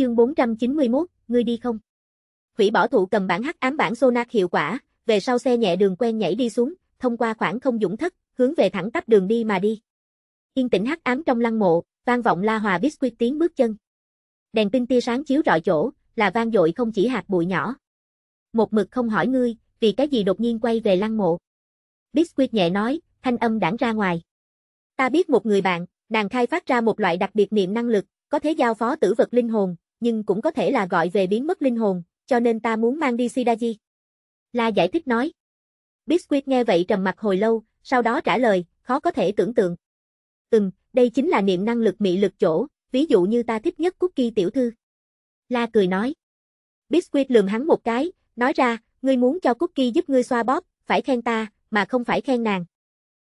chương 491, ngươi đi không? Hủy bỏ thụ cầm bản hắc ám bản Sonac hiệu quả, về sau xe nhẹ đường quen nhảy đi xuống, thông qua khoảng không dũng thất, hướng về thẳng tắp đường đi mà đi. Yên tĩnh hắc ám trong lăng mộ, vang vọng la hòa biscuit tiếng bước chân. Đèn pin tia sáng chiếu rọi chỗ, là vang dội không chỉ hạt bụi nhỏ. Một mực không hỏi ngươi, vì cái gì đột nhiên quay về lăng mộ. Biscuit nhẹ nói, thanh âm đảng ra ngoài. Ta biết một người bạn, nàng khai phát ra một loại đặc biệt niệm năng lực, có thế giao phó tử vật linh hồn, nhưng cũng có thể là gọi về biến mất linh hồn, cho nên ta muốn mang đi Shidaji. La giải thích nói. Biscuit nghe vậy trầm mặt hồi lâu, sau đó trả lời, khó có thể tưởng tượng. Ừm, đây chính là niệm năng lực mị lực chỗ, ví dụ như ta thích nhất Cookie tiểu thư. La cười nói. Biscuit lườm hắn một cái, nói ra, ngươi muốn cho Cookie giúp ngươi xoa bóp, phải khen ta, mà không phải khen nàng.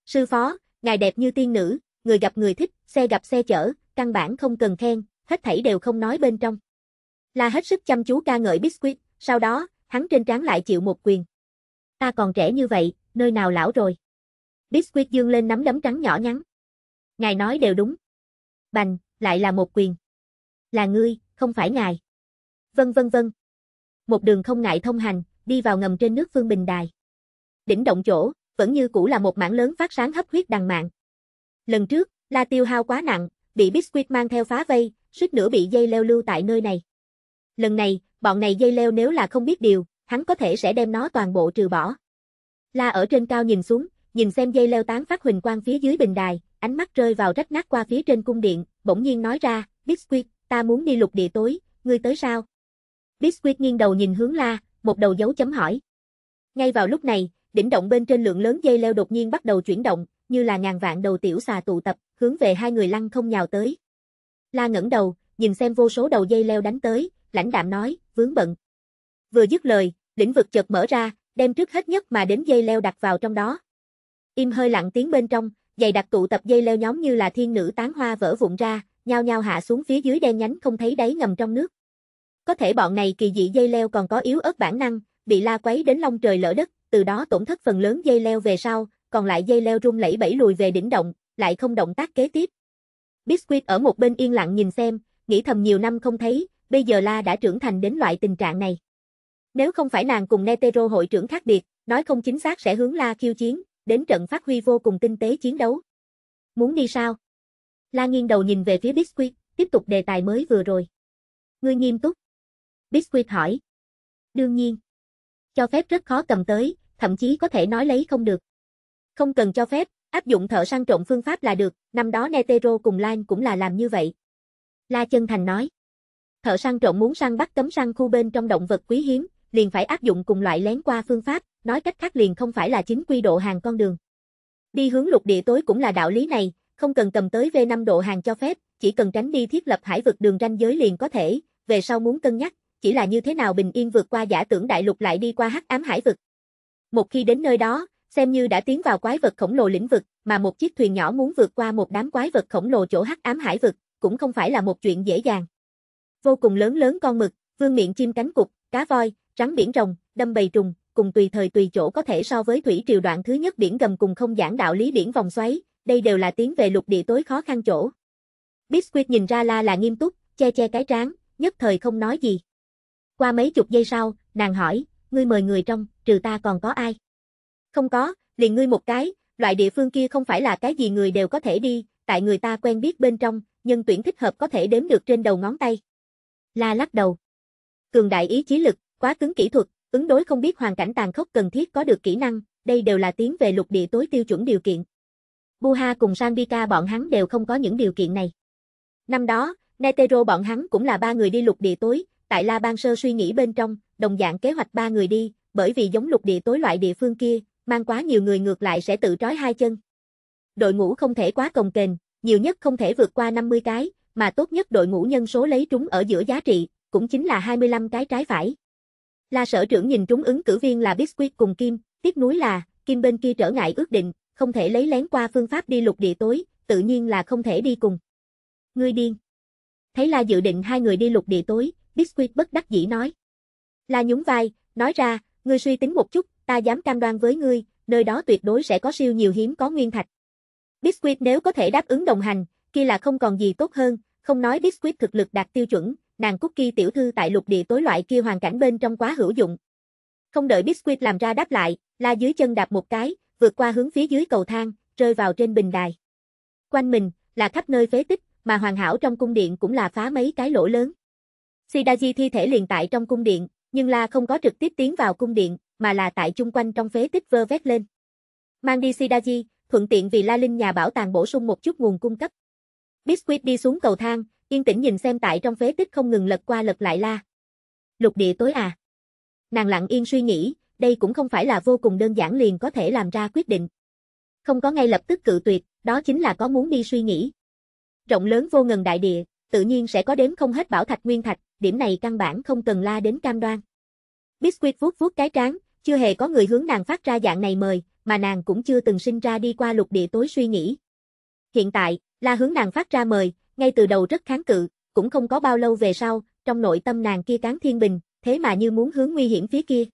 Sư phó, ngài đẹp như tiên nữ, người gặp người thích, xe gặp xe chở, căn bản không cần khen, hết thảy đều không nói bên trong. La hết sức chăm chú ca ngợi Biscuit, sau đó, hắn trên trán lại chịu một quyền. Ta còn trẻ như vậy, nơi nào lão rồi. Biscuit dương lên nắm đấm trắng nhỏ nhắn. Ngài nói đều đúng. Bành, lại là một quyền. Là ngươi, không phải ngài. Vân vân vân. Một đường không ngại thông hành, đi vào ngầm trên nước Phương Bình Đài. Đỉnh động chỗ, vẫn như cũ là một mảng lớn phát sáng hấp huyết đằng mạng. Lần trước, La Tiêu hao quá nặng, bị Biscuit mang theo phá vây, suýt nữa bị dây leo lưu tại nơi này. Lần này, bọn này dây leo nếu là không biết điều, hắn có thể sẽ đem nó toàn bộ trừ bỏ. La ở trên cao nhìn xuống, nhìn xem dây leo tán phát huỳnh quang phía dưới bình đài, ánh mắt rơi vào rách nát qua phía trên cung điện, bỗng nhiên nói ra, Biscuit, ta muốn đi lục địa tối, ngươi tới sao? Biscuit nghiêng đầu nhìn hướng la, một đầu dấu chấm hỏi. Ngay vào lúc này, đỉnh động bên trên lượng lớn dây leo đột nhiên bắt đầu chuyển động, như là ngàn vạn đầu tiểu xà tụ tập, hướng về hai người lăng không nhào tới. La ngẩng đầu, nhìn xem vô số đầu dây leo đánh tới, lãnh đạm nói, vướng bận. Vừa dứt lời, lĩnh vực chợt mở ra, đem trước hết nhất mà đến dây leo đặt vào trong đó. Im hơi lặng tiếng bên trong, dày đặc tụ tập dây leo nhóm như là thiên nữ tán hoa vỡ vụn ra, nhao nhao hạ xuống phía dưới đen nhánh không thấy đáy ngầm trong nước. Có thể bọn này kỳ dị dây leo còn có yếu ớt bản năng, bị la quấy đến long trời lỡ đất, từ đó tổn thất phần lớn dây leo về sau, còn lại dây leo rung lẩy bẩy lùi về đỉnh động, lại không động tác kế tiếp. Biscuit ở một bên yên lặng nhìn xem, nghĩ thầm nhiều năm không thấy, bây giờ La đã trưởng thành đến loại tình trạng này. Nếu không phải nàng cùng Netero hội trưởng khác biệt, nói không chính xác sẽ hướng La khiêu chiến, đến trận phát huy vô cùng tinh tế chiến đấu. Muốn đi sao? La nghiêng đầu nhìn về phía Biscuit, tiếp tục đề tài mới vừa rồi. Ngươi nghiêm túc. Biscuit hỏi. Đương nhiên. Cho phép rất khó cầm tới, thậm chí có thể nói lấy không được. Không cần cho phép, Áp dụng thợ săn trộn phương pháp là được, năm đó Netero cùng Lan cũng là làm như vậy. La Chân Thành nói. Thợ săn trộn muốn săn bắt cấm săn khu bên trong động vật quý hiếm, liền phải áp dụng cùng loại lén qua phương pháp, nói cách khác liền không phải là chính quy độ hàng con đường. Đi hướng lục địa tối cũng là đạo lý này, không cần cầm tới V5 độ hàng cho phép, chỉ cần tránh đi thiết lập hải vực đường ranh giới liền có thể, về sau muốn cân nhắc, chỉ là như thế nào bình yên vượt qua giả tưởng đại lục lại đi qua hắc ám hải vực. Một khi đến nơi đó, xem như đã tiến vào quái vật khổng lồ lĩnh vực, mà một chiếc thuyền nhỏ muốn vượt qua một đám quái vật khổng lồ chỗ hắc ám hải vực, cũng không phải là một chuyện dễ dàng. Vô cùng lớn lớn con mực, vương miệng chim cánh cục, cá voi, rắn biển rồng, đâm bầy trùng, cùng tùy thời tùy chỗ có thể so với thủy triều đoạn thứ nhất biển gầm cùng không giảng đạo lý biển vòng xoáy, đây đều là tiến về lục địa tối khó khăn chỗ. Biscuit nhìn ra La là nghiêm túc, che che cái trán, nhất thời không nói gì. Qua mấy chục giây sau, nàng hỏi, ngươi mời người trong, trừ ta còn có ai? Không có, liền ngươi một cái, loại địa phương kia không phải là cái gì người đều có thể đi, tại người ta quen biết bên trong, nhân tuyển thích hợp có thể đếm được trên đầu ngón tay. La lắc đầu. Cường đại ý chí lực, quá cứng kỹ thuật, ứng đối không biết hoàn cảnh tàn khốc cần thiết có được kỹ năng, đây đều là tiến về lục địa tối tiêu chuẩn điều kiện. Buha cùng Sandika bọn hắn đều không có những điều kiện này. Năm đó, Netero bọn hắn cũng là ba người đi lục địa tối, tại La Ban Sơ suy nghĩ bên trong, đồng dạng kế hoạch ba người đi, bởi vì giống lục địa tối loại địa phương kia, mang quá nhiều người ngược lại sẽ tự trói hai chân. Đội ngũ không thể quá cồng kềnh, nhiều nhất không thể vượt qua 50 cái, mà tốt nhất đội ngũ nhân số lấy trúng ở giữa giá trị, cũng chính là 25 cái trái phải. La sở trưởng nhìn trúng ứng cử viên là Biscuit cùng Kim, tiếc núi là, Kim bên kia trở ngại ước định, không thể lấy lén qua phương pháp đi lục địa tối, tự nhiên là không thể đi cùng. Ngươi điên. Thấy La dự định hai người đi lục địa tối, Biscuit bất đắc dĩ nói. La nhún vai, nói ra, Ngươi suy tính một chút, ta dám cam đoan với ngươi, nơi đó tuyệt đối sẽ có siêu nhiều hiếm có nguyên thạch. Biscuit nếu có thể đáp ứng đồng hành, kia là không còn gì tốt hơn, không nói Biscuit thực lực đạt tiêu chuẩn, nàng Cookie tiểu thư tại lục địa tối loại kia hoàn cảnh bên trong quá hữu dụng. Không đợi Biscuit làm ra đáp lại, la dưới chân đạp một cái, vượt qua hướng phía dưới cầu thang, rơi vào trên bình đài. Quanh mình, là khắp nơi phế tích, mà hoàn hảo trong cung điện cũng là phá mấy cái lỗ lớn. Sidaji thi thể liền tại trong cung điện, nhưng La không có trực tiếp tiến vào cung điện, mà là tại chung quanh trong phế tích vơ vét lên. Mang đi Sidaji, thuận tiện vì La Linh nhà bảo tàng bổ sung một chút nguồn cung cấp. Biscuit đi xuống cầu thang, yên tĩnh nhìn xem tại trong phế tích không ngừng lật qua lật lại La. Lục địa tối à. Nàng lặng yên suy nghĩ, đây cũng không phải là vô cùng đơn giản liền có thể làm ra quyết định. Không có ngay lập tức cự tuyệt, đó chính là có muốn đi suy nghĩ. Rộng lớn vô ngần đại địa, tự nhiên sẽ có đếm không hết bảo thạch nguyên thạch, điểm này căn bản không cần la đến cam đoan. Biscuit vuốt vuốt cái trán, chưa hề có người hướng nàng phát ra dạng này mời, mà nàng cũng chưa từng sinh ra đi qua lục địa tối suy nghĩ. Hiện tại, la hướng nàng phát ra mời, ngay từ đầu rất kháng cự, cũng không có bao lâu về sau, trong nội tâm nàng kia cán thiên bình, thế mà như muốn hướng nguy hiểm phía kia.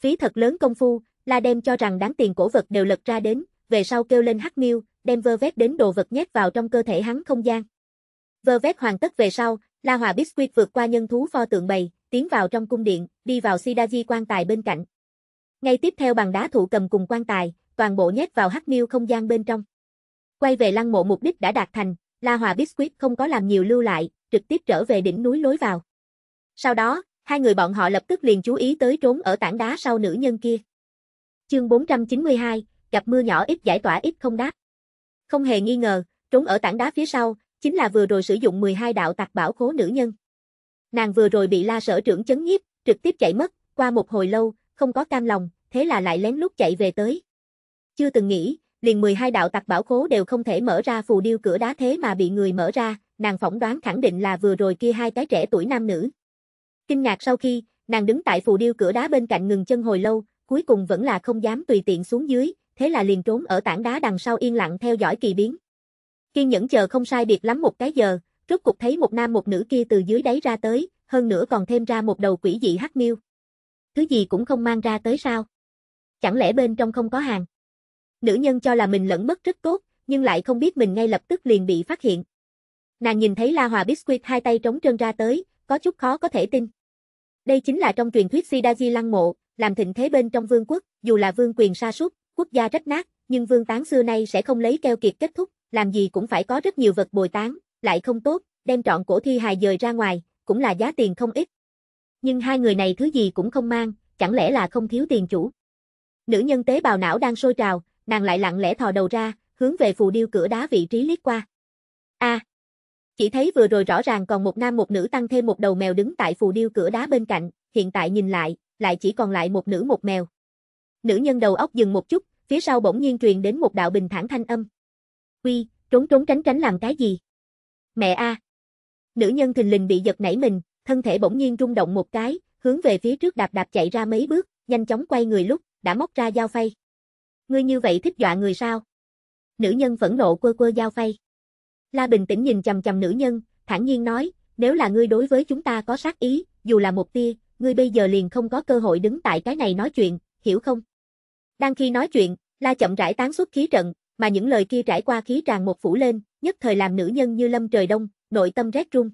Phí thật lớn công phu, la đem cho rằng đáng tiền cổ vật đều lật ra đến, về sau kêu lên hắc miêu, đem vơ vét đến đồ vật nhét vào trong cơ thể hắn không gian. Vơ vét hoàn tất về sau, La Hòa Biscuit vượt qua nhân thú pho tượng bầy, tiến vào trong cung điện, đi vào Sidaji quan tài bên cạnh. Ngay tiếp theo bằng đá thủ cầm cùng quan tài, toàn bộ nhét vào hắc miêu không gian bên trong. Quay về lăng mộ mục đích đã đạt thành, La Hòa Biscuit không có làm nhiều lưu lại, trực tiếp trở về đỉnh núi lối vào. Sau đó, hai người bọn họ lập tức liền chú ý tới trốn ở tảng đá sau nữ nhân kia. Chương 492, gặp mưa nhỏ ít giải tỏa ít không đáp. Không hề nghi ngờ, trốn ở tảng đá phía sau, chính là vừa rồi sử dụng 12 đạo tạc bảo khố nữ nhân. Nàng vừa rồi bị la sở trưởng chấn nhiếp, trực tiếp chạy mất, qua một hồi lâu, không có cam lòng, thế là lại lén lút chạy về tới. Chưa từng nghĩ, liền 12 đạo tạc bảo khố đều không thể mở ra phù điêu cửa đá thế mà bị người mở ra, nàng phỏng đoán khẳng định là vừa rồi kia hai cái trẻ tuổi nam nữ. Kinh ngạc sau khi, nàng đứng tại phù điêu cửa đá bên cạnh ngừng chân hồi lâu, cuối cùng vẫn là không dám tùy tiện xuống dưới, thế là liền trốn ở tảng đá đằng sau yên lặng theo dõi kỳ biến. Kiên nhẫn chờ không sai biệt lắm một cái giờ, rốt cục thấy một nam một nữ kia từ dưới đáy ra tới, hơn nữa còn thêm ra một đầu quỷ dị hắc miêu. Thứ gì cũng không mang ra tới sao? Chẳng lẽ bên trong không có hàng? Nữ nhân cho là mình lẫn mất rất tốt, nhưng lại không biết mình ngay lập tức liền bị phát hiện. Nàng nhìn thấy La Hòa Biscuit hai tay trống trơn ra tới, có chút khó có thể tin. Đây chính là trong truyền thuyết Sidaji lăng mộ, làm thịnh thế bên trong vương quốc, dù là vương quyền sa sút, quốc gia rách nát, nhưng vương tán xưa nay sẽ không lấy keo kiệt kết thúc làm gì cũng phải có rất nhiều vật bồi tán, lại không tốt, đem trọn cổ thi hài dời ra ngoài, cũng là giá tiền không ít. Nhưng hai người này thứ gì cũng không mang, chẳng lẽ là không thiếu tiền chủ. Nữ nhân tế bào não đang sôi trào, nàng lại lặng lẽ thò đầu ra, hướng về phù điêu cửa đá vị trí liếc qua. A. À, chỉ thấy vừa rồi rõ ràng còn một nam một nữ tăng thêm một đầu mèo đứng tại phù điêu cửa đá bên cạnh, hiện tại nhìn lại, lại chỉ còn lại một nữ một mèo. Nữ nhân đầu óc dừng một chút, phía sau bỗng nhiên truyền đến một đạo bình thản thanh âm. Uy, trốn trốn tránh tránh làm cái gì? Mẹ a. Nữ nhân thình lình bị giật nảy mình, thân thể bỗng nhiên rung động một cái, hướng về phía trước đạp đạp chạy ra mấy bước, nhanh chóng quay người lúc, đã móc ra dao phay. Ngươi như vậy thích dọa người sao? Nữ nhân phẫn nộ quơ quơ dao phay. La bình tĩnh nhìn chầm chầm nữ nhân, thản nhiên nói, nếu là ngươi đối với chúng ta có sát ý, dù là một tia, ngươi bây giờ liền không có cơ hội đứng tại cái này nói chuyện, hiểu không? Đang khi nói chuyện, La chậm rãi tán xuất khí trận, mà những lời kia trải qua khí tràn một phủ lên, nhất thời làm nữ nhân như lâm trời đông, nội tâm rét run.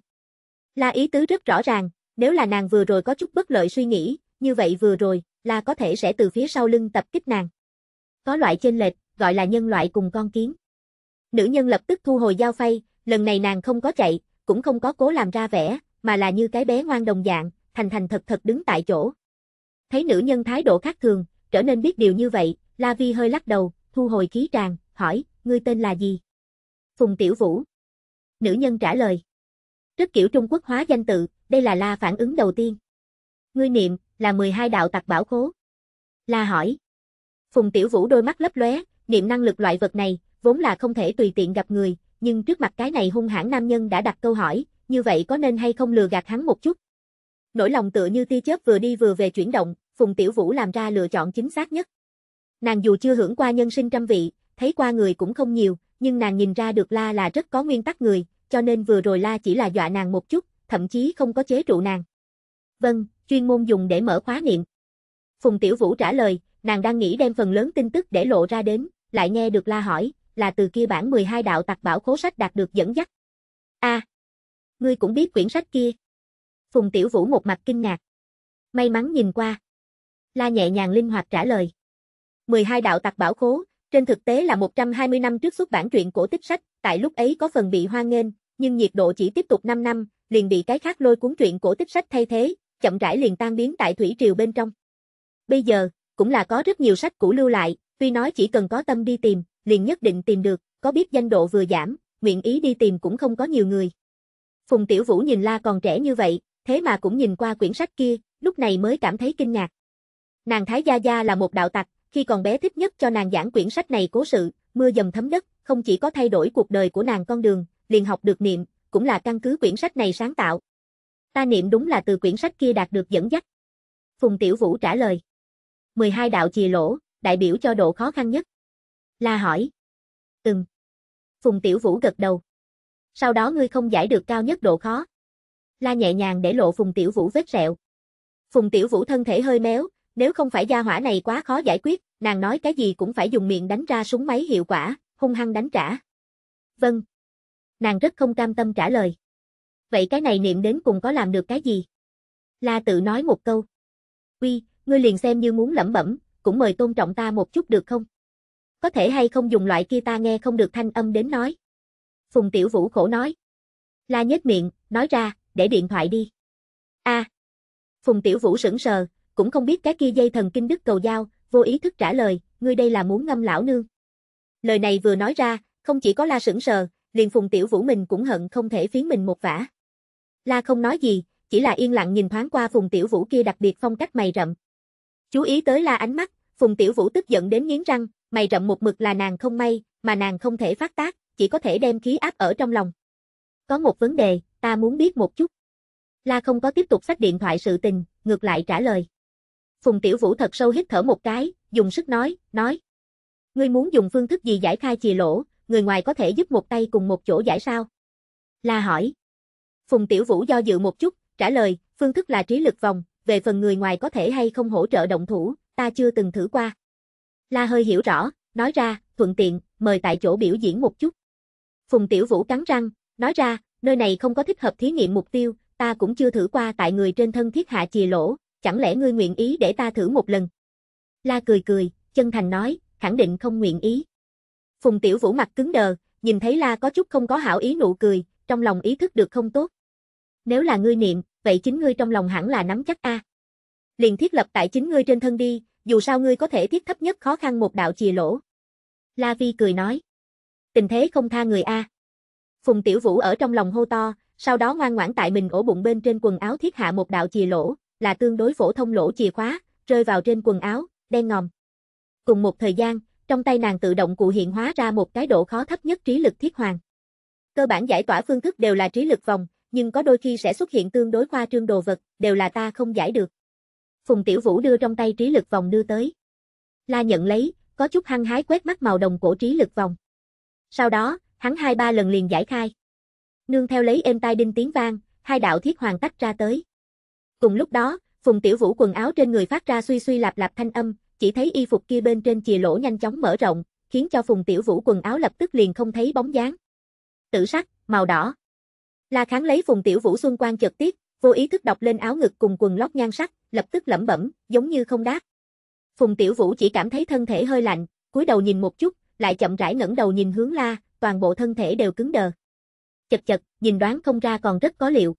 La ý tứ rất rõ ràng, nếu là nàng vừa rồi có chút bất lợi suy nghĩ, như vậy vừa rồi, La có thể sẽ từ phía sau lưng tập kích nàng. Có loại chênh lệch, gọi là nhân loại cùng con kiến. Nữ nhân lập tức thu hồi dao phay, lần này nàng không có chạy, cũng không có cố làm ra vẻ, mà là như cái bé ngoan đồng dạng, thành thành thật thật đứng tại chỗ. Thấy nữ nhân thái độ khác thường, trở nên biết điều như vậy, La Vi hơi lắc đầu, thu hồi khí tràn, hỏi, ngươi tên là gì? Phùng Tiểu Vũ. Nữ nhân trả lời. Rất kiểu Trung Quốc hóa danh tự, đây là la phản ứng đầu tiên. Ngươi niệm, là 12 đạo tặc bảo khố. La hỏi. Phùng Tiểu Vũ đôi mắt lấp lóe, niệm năng lực loại vật này, vốn là không thể tùy tiện gặp người, nhưng trước mặt cái này hung hãn nam nhân đã đặt câu hỏi, như vậy có nên hay không lừa gạt hắn một chút? Nỗi lòng tựa như tia chớp vừa đi vừa về chuyển động, Phùng Tiểu Vũ làm ra lựa chọn chính xác nhất. Nàng dù chưa hưởng qua nhân sinh trăm vị, thấy qua người cũng không nhiều, nhưng nàng nhìn ra được La là rất có nguyên tắc người, cho nên vừa rồi La chỉ là dọa nàng một chút, thậm chí không có chế trụ nàng. Vâng, chuyên môn dùng để mở khóa niệm. Phùng Tiểu Vũ trả lời, nàng đang nghĩ đem phần lớn tin tức để lộ ra đến, lại nghe được La hỏi, là từ kia bản 12 đạo tặc bảo khố sách đạt được dẫn dắt. a à, ngươi cũng biết quyển sách kia. Phùng Tiểu Vũ một mặt kinh ngạc. May mắn nhìn qua. La nhẹ nhàng linh hoạt trả lời. 12 đạo tặc bảo khố, trên thực tế là 120 năm trước xuất bản truyện cổ tích sách, tại lúc ấy có phần bị hoa nghênh, nhưng nhiệt độ chỉ tiếp tục 5 năm, liền bị cái khác lôi cuốn truyện cổ tích sách thay thế, chậm rãi liền tan biến tại thủy triều bên trong. Bây giờ, cũng là có rất nhiều sách cũ lưu lại, tuy nói chỉ cần có tâm đi tìm, liền nhất định tìm được, có biết danh độ vừa giảm, nguyện ý đi tìm cũng không có nhiều người. Phùng Tiểu Vũ nhìn La còn trẻ như vậy, thế mà cũng nhìn qua quyển sách kia, lúc này mới cảm thấy kinh ngạc. Nàng Thái Gia Gia là một đạo tặc, khi còn bé thích nhất cho nàng giảng quyển sách này cố sự, mưa dầm thấm đất, không chỉ có thay đổi cuộc đời của nàng con đường, liền học được niệm, cũng là căn cứ quyển sách này sáng tạo. Ta niệm đúng là từ quyển sách kia đạt được dẫn dắt. Phùng Tiểu Vũ trả lời. 12 đạo chì lỗ, đại biểu cho độ khó khăn nhất. La hỏi. ừm Phùng Tiểu Vũ gật đầu. Sau đó ngươi không giải được cao nhất độ khó. La nhẹ nhàng để lộ Phùng Tiểu Vũ vết sẹo. Phùng Tiểu Vũ thân thể hơi méo, nếu không phải gia hỏa này quá khó giải quyết, nàng nói cái gì cũng phải dùng miệng đánh ra súng máy hiệu quả, hung hăng đánh trả. Vâng. Nàng rất không cam tâm trả lời. Vậy cái này niệm đến cùng có làm được cái gì? La tự nói một câu. Uy, ngươi liền xem như muốn lẩm bẩm, cũng mời tôn trọng ta một chút được không? Có thể hay không dùng loại kia ta nghe không được thanh âm đến nói. Phùng Tiểu Vũ khổ nói. La nhếch miệng, nói ra, để điện thoại đi. A. À. Phùng Tiểu Vũ sững sờ, cũng không biết cái kia dây thần kinh đức cầu giao vô ý thức trả lời, ngươi đây là muốn ngâm lão nương. Lời này vừa nói ra, không chỉ có la sững sờ, liền phùng tiểu vũ mình cũng hận không thể phiến mình một vả. La không nói gì, chỉ là yên lặng nhìn thoáng qua phùng tiểu vũ kia đặc biệt phong cách mày rậm. Chú ý tới la ánh mắt, phùng tiểu vũ tức giận đến nghiến răng, mày rậm một mực là nàng không may, mà nàng không thể phát tác, chỉ có thể đem khí áp ở trong lòng. Có một vấn đề, ta muốn biết một chút. La không có tiếp tục xách điện thoại sự tình, ngược lại trả lời. Phùng Tiểu Vũ thật sâu hít thở một cái, dùng sức nói, nói. Ngươi muốn dùng phương thức gì giải khai chì lỗ, người ngoài có thể giúp một tay cùng một chỗ giải sao? La hỏi. Phùng Tiểu Vũ do dự một chút, trả lời, phương thức là trí lực vòng, về phần người ngoài có thể hay không hỗ trợ động thủ, ta chưa từng thử qua. La hơi hiểu rõ, nói ra, thuận tiện, mời tại chỗ biểu diễn một chút. Phùng Tiểu Vũ cắn răng, nói ra, nơi này không có thích hợp thí nghiệm mục tiêu, ta cũng chưa thử qua tại người trên thân thiết hạ chì lỗ, chẳng lẽ ngươi nguyện ý để ta thử một lần? La cười cười, chân thành nói, khẳng định không nguyện ý. Phùng Tiểu Vũ mặt cứng đờ, nhìn thấy La có chút không có hảo ý nụ cười, trong lòng ý thức được không tốt. Nếu là ngươi niệm, vậy chính ngươi trong lòng hẳn là nắm chắc a. À. Liền thiết lập tại chính ngươi trên thân đi, dù sao ngươi có thể thiết thấp nhất khó khăn một đạo chìa lỗ. La Vi cười nói. Tình thế không tha người a. Phùng Tiểu Vũ ở trong lòng hô to, sau đó ngoan ngoãn tại mình ổ bụng bên trên quần áo thiết hạ một đạo chìa lỗ, là tương đối phổ thông lỗ chìa khóa, rơi vào trên quần áo, đen ngòm. Cùng một thời gian, trong tay nàng tự động cụ hiện hóa ra một cái độ khó thấp nhất trí lực thiết hoàng. Cơ bản giải tỏa phương thức đều là trí lực vòng, nhưng có đôi khi sẽ xuất hiện tương đối khoa trương đồ vật, đều là ta không giải được. Phùng Tiểu Vũ đưa trong tay trí lực vòng đưa tới. La nhận lấy, có chút hăng hái quét mắt màu đồng cổ trí lực vòng. Sau đó, hắn hai ba lần liền giải khai. Nương theo lấy êm tai đinh tiếng vang, hai đạo thiết hoàng tách ra tới. Cùng lúc đó, Phùng Tiểu Vũ quần áo trên người phát ra suy suy lạp lạp thanh âm, chỉ thấy y phục kia bên trên chìa lỗ nhanh chóng mở rộng, khiến cho Phùng Tiểu Vũ quần áo lập tức liền không thấy bóng dáng. Tử sắc, màu đỏ. La Kháng lấy Phùng Tiểu Vũ xuân quan trực tiếp vô ý thức đọc lên áo ngực cùng quần lót nhan sắc, lập tức lẩm bẩm, giống như không đáp. Phùng Tiểu Vũ chỉ cảm thấy thân thể hơi lạnh, cúi đầu nhìn một chút, lại chậm rãi ngẩng đầu nhìn hướng La, toàn bộ thân thể đều cứng đờ. Chật chật, nhìn đoán không ra còn rất có liệu.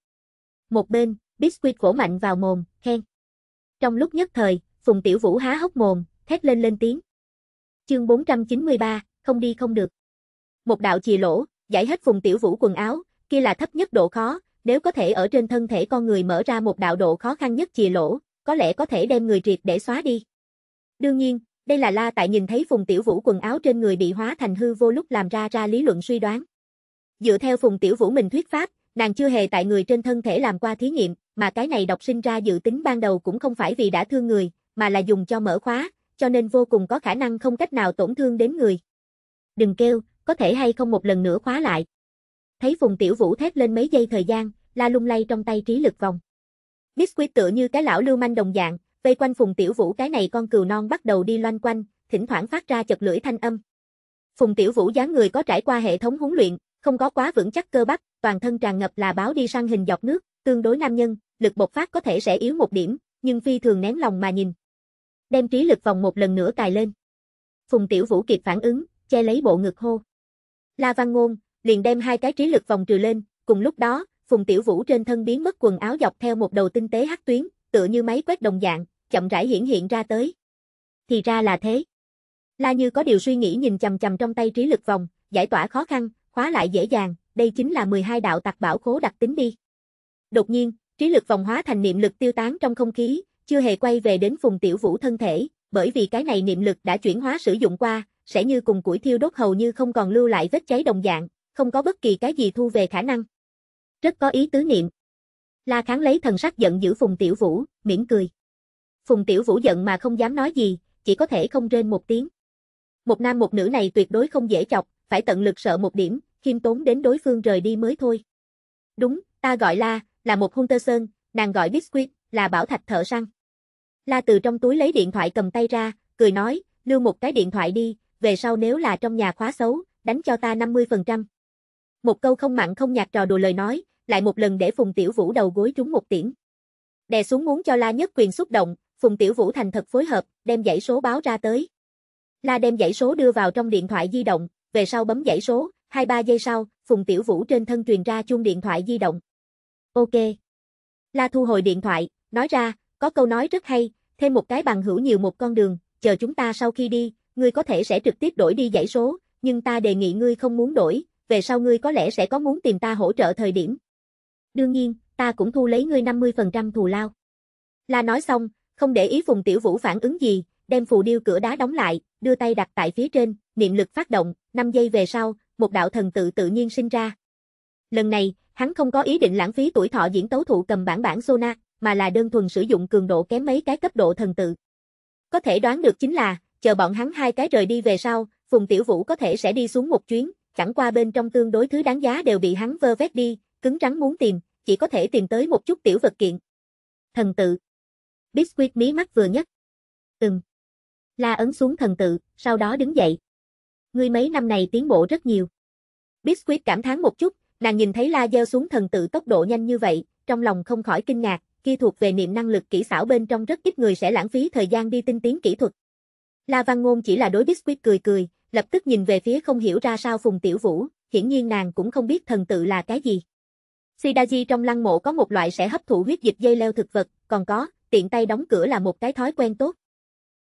Một bên, biscuit vỗ mạnh vào mồm, khen. Trong lúc nhất thời, Phùng Tiểu Vũ há hốc mồm, thét lên lên tiếng. Chương 493, không đi không được. Một đạo chì lỗ, giải hết Phùng Tiểu Vũ quần áo, kia là thấp nhất độ khó, nếu có thể ở trên thân thể con người mở ra một đạo độ khó khăn nhất chì lỗ, có lẽ có thể đem người triệt để xóa đi. Đương nhiên, đây là La Tại nhìn thấy Phùng Tiểu Vũ quần áo trên người bị hóa thành hư vô lúc làm ra ra lý luận suy đoán. Dựa theo Phùng Tiểu Vũ mình thuyết pháp, nàng chưa hề tại người trên thân thể làm qua thí nghiệm, mà cái này độc sinh ra dự tính ban đầu cũng không phải vì đã thương người, mà là dùng cho mở khóa, cho nên vô cùng có khả năng không cách nào tổn thương đến người. Đừng kêu, có thể hay không một lần nữa khóa lại. Thấy Phùng Tiểu Vũ thét lên mấy giây thời gian, la lung lay trong tay trí lực vòng. Biscuit tựa như cái lão lưu manh đồng dạng, vây quanh Phùng Tiểu Vũ cái này con cừu non bắt đầu đi loanh quanh, thỉnh thoảng phát ra chật lưỡi thanh âm. Phùng Tiểu Vũ dáng người có trải qua hệ thống huấn luyện, không có quá vững chắc cơ bắp, toàn thân tràn ngập là báo đi săn hình dọc nước, tương đối nam nhân, lực bộc phát có thể sẽ yếu một điểm, nhưng phi thường nén lòng mà nhìn. Đem trí lực vòng một lần nữa cài lên. Phùng Tiểu Vũ kịp phản ứng, che lấy bộ ngực hô. La Văn Ngôn, liền đem hai cái trí lực vòng trừ lên, cùng lúc đó, Phùng Tiểu Vũ trên thân biến mất quần áo dọc theo một đầu tinh tế hắc tuyến, tựa như máy quét đồng dạng, chậm rãi hiển hiện ra tới. Thì ra là thế. La Như có điều suy nghĩ nhìn chầm chầm trong tay trí lực vòng, giải tỏa khó khăn, khóa lại dễ dàng, đây chính là 12 đạo tặc bảo khố đặc tính đi. Đột nhiên, Trí lực vòng hóa thành niệm lực tiêu tán trong không khí, chưa hề quay về đến Phùng Tiểu Vũ thân thể, bởi vì cái này niệm lực đã chuyển hóa sử dụng qua, sẽ như cùng củi thiêu đốt hầu như không còn lưu lại vết cháy đồng dạng, không có bất kỳ cái gì thu về khả năng. Rất có ý tứ niệm. La Kháng lấy thần sắc giận giữ Phùng Tiểu Vũ, mỉm cười. Phùng Tiểu Vũ giận mà không dám nói gì, chỉ có thể không rên một tiếng. Một nam một nữ này tuyệt đối không dễ chọc, phải tận lực sợ một điểm, khiêm tốn đến đối phương rời đi mới thôi. Đúng, ta gọi là, là một sơn, nàng gọi Biscuit, là bảo thạch thợ săn. La từ trong túi lấy điện thoại cầm tay ra, cười nói, lưu một cái điện thoại đi, về sau nếu là trong nhà khóa xấu, đánh cho ta 50%. Một câu không mặn không nhạt trò đùa lời nói, lại một lần để Phùng Tiểu Vũ đầu gối trúng một tiễn. Đè xuống muốn cho La Nhất Quyền xúc động, Phùng Tiểu Vũ thành thật phối hợp, đem dãy số báo ra tới. La đem dãy số đưa vào trong điện thoại di động, về sau bấm dãy số, 2-3 giây sau, Phùng Tiểu Vũ trên thân truyền ra chuông điện thoại di động. Ok. La thu hồi điện thoại, nói ra, có câu nói rất hay, thêm một cái bằng hữu nhiều một con đường, chờ chúng ta sau khi đi, ngươi có thể sẽ trực tiếp đổi đi dãy số, nhưng ta đề nghị ngươi không muốn đổi, về sau ngươi có lẽ sẽ có muốn tìm ta hỗ trợ thời điểm. Đương nhiên, ta cũng thu lấy ngươi 50% thù lao. La nói xong, không để ý Phùng Tiểu Vũ phản ứng gì, đem phù điêu cửa đá đóng lại, đưa tay đặt tại phía trên, niệm lực phát động, 5 giây về sau, một đạo thần tự tự nhiên sinh ra. Lần này, Hắn không có ý định lãng phí tuổi thọ diễn tấu thụ cầm bản bản Sona, mà là đơn thuần sử dụng cường độ kém mấy cái cấp độ thần tự. Có thể đoán được chính là, chờ bọn hắn hai cái rời đi về sau, Phùng Tiểu Vũ có thể sẽ đi xuống một chuyến, chẳng qua bên trong tương đối thứ đáng giá đều bị hắn vơ vét đi, cứng rắn muốn tìm, chỉ có thể tìm tới một chút tiểu vật kiện. Thần tự. Biscuit mí mắt vừa nhất. Từng. La ấn xuống thần tự, sau đó đứng dậy. Ngươi mấy năm này tiến bộ rất nhiều. Biscuit cảm thán một chút, Nàng nhìn thấy la gieo xuống thần tự tốc độ nhanh như vậy, trong lòng không khỏi kinh ngạc, kia thuộc về niệm năng lực kỹ xảo bên trong rất ít người sẽ lãng phí thời gian đi tinh tiến kỹ thuật. La Văn Ngôn chỉ là đối Biscuit cười cười, lập tức nhìn về phía không hiểu ra sao Phùng Tiểu Vũ, hiển nhiên nàng cũng không biết thần tự là cái gì. Sidaji trong lăng mộ có một loại sẽ hấp thụ huyết dịch dây leo thực vật, còn có, tiện tay đóng cửa là một cái thói quen tốt.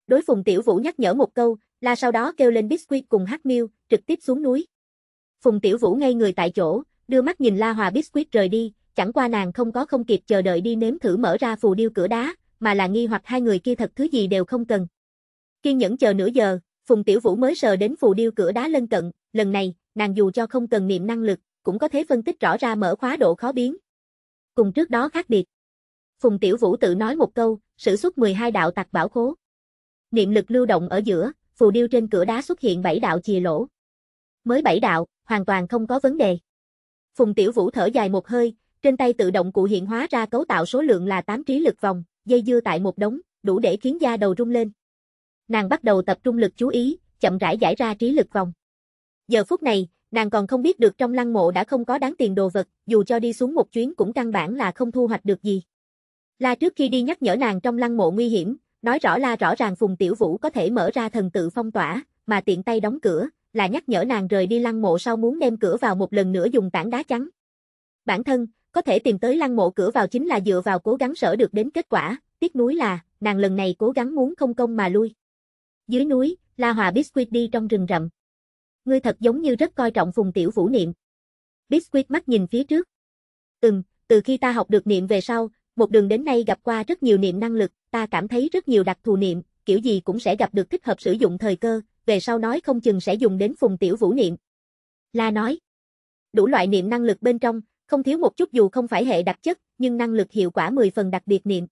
Đối Phùng Tiểu Vũ nhắc nhở một câu, là sau đó kêu lên Biscuit cùng Hắc Miêu, trực tiếp xuống núi. Phùng Tiểu Vũ ngay người tại chỗ, đưa mắt nhìn La Hòa Biscuit rời đi, chẳng qua nàng không có không kịp chờ đợi đi nếm thử mở ra phù điêu cửa đá, mà là nghi hoặc hai người kia thật thứ gì đều không cần. Kiên nhẫn chờ nửa giờ, Phùng Tiểu Vũ mới sờ đến phù điêu cửa đá lân cận, lần này, nàng dù cho không cần niệm năng lực, cũng có thể phân tích rõ ra mở khóa độ khó biến. Cùng trước đó khác biệt. Phùng Tiểu Vũ tự nói một câu, sử xuất 12 đạo tạc bảo khố. Niệm lực lưu động ở giữa, phù điêu trên cửa đá xuất hiện 7 đạo chìa lỗ. Mới 7 đạo, hoàn toàn không có vấn đề. Phùng Tiểu Vũ thở dài một hơi, trên tay tự động cụ hiện hóa ra cấu tạo số lượng là 8 trí lực vòng, dây dưa tại một đống, đủ để khiến da đầu rung lên. Nàng bắt đầu tập trung lực chú ý, chậm rãi giải ra trí lực vòng. Giờ phút này, nàng còn không biết được trong lăng mộ đã không có đáng tiền đồ vật, dù cho đi xuống một chuyến cũng căn bản là không thu hoạch được gì. La trước khi đi nhắc nhở nàng trong lăng mộ nguy hiểm, nói rõ la rõ ràng Phùng Tiểu Vũ có thể mở ra thần tự phong tỏa, mà tiện tay đóng cửa, là nhắc nhở nàng rời đi lăng mộ sau muốn đem cửa vào một lần nữa dùng tảng đá chắn. Bản thân, có thể tìm tới lăng mộ cửa vào chính là dựa vào cố gắng sở được đến kết quả, tiếc núi là, nàng lần này cố gắng muốn không công mà lui. Dưới núi, La Hòa Biscuit đi trong rừng rậm. Ngươi thật giống như rất coi trọng phùng tiểu vũ niệm. Biscuit mắt nhìn phía trước. Ừm, từ khi ta học được niệm về sau, một đường đến nay gặp qua rất nhiều niệm năng lực, ta cảm thấy rất nhiều đặc thù niệm, kiểu gì cũng sẽ gặp được thích hợp sử dụng thời cơ, về sau nói không chừng sẽ dùng đến phùng tiểu vũ niệm. La nói, đủ loại niệm năng lực bên trong, không thiếu một chút dù không phải hệ đặc chất, nhưng năng lực hiệu quả 10 phần đặc biệt niệm.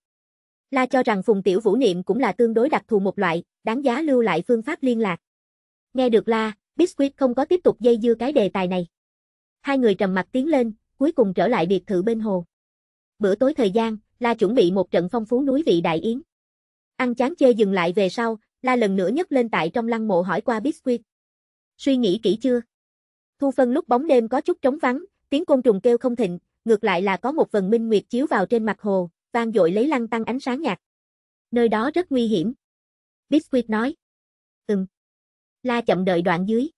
La cho rằng phùng tiểu vũ niệm cũng là tương đối đặc thù một loại, đáng giá lưu lại phương pháp liên lạc. Nghe được La, Biscuit không có tiếp tục dây dưa cái đề tài này. Hai người trầm mặt tiến lên, cuối cùng trở lại biệt thự bên hồ. Bữa tối thời gian, La chuẩn bị một trận phong phú núi vị đại yến. Ăn chán chê dừng lại về sau, La lần nữa nhấc lên tại trong lăng mộ hỏi qua Biscuit. Suy nghĩ kỹ chưa? Thu phân lúc bóng đêm có chút trống vắng, tiếng côn trùng kêu không thịnh, ngược lại là có một phần minh nguyệt chiếu vào trên mặt hồ, vang dội lấy lăng tăng ánh sáng nhạt. Nơi đó rất nguy hiểm. Biscuit nói. Ừm. La chậm đợi đoạn dưới.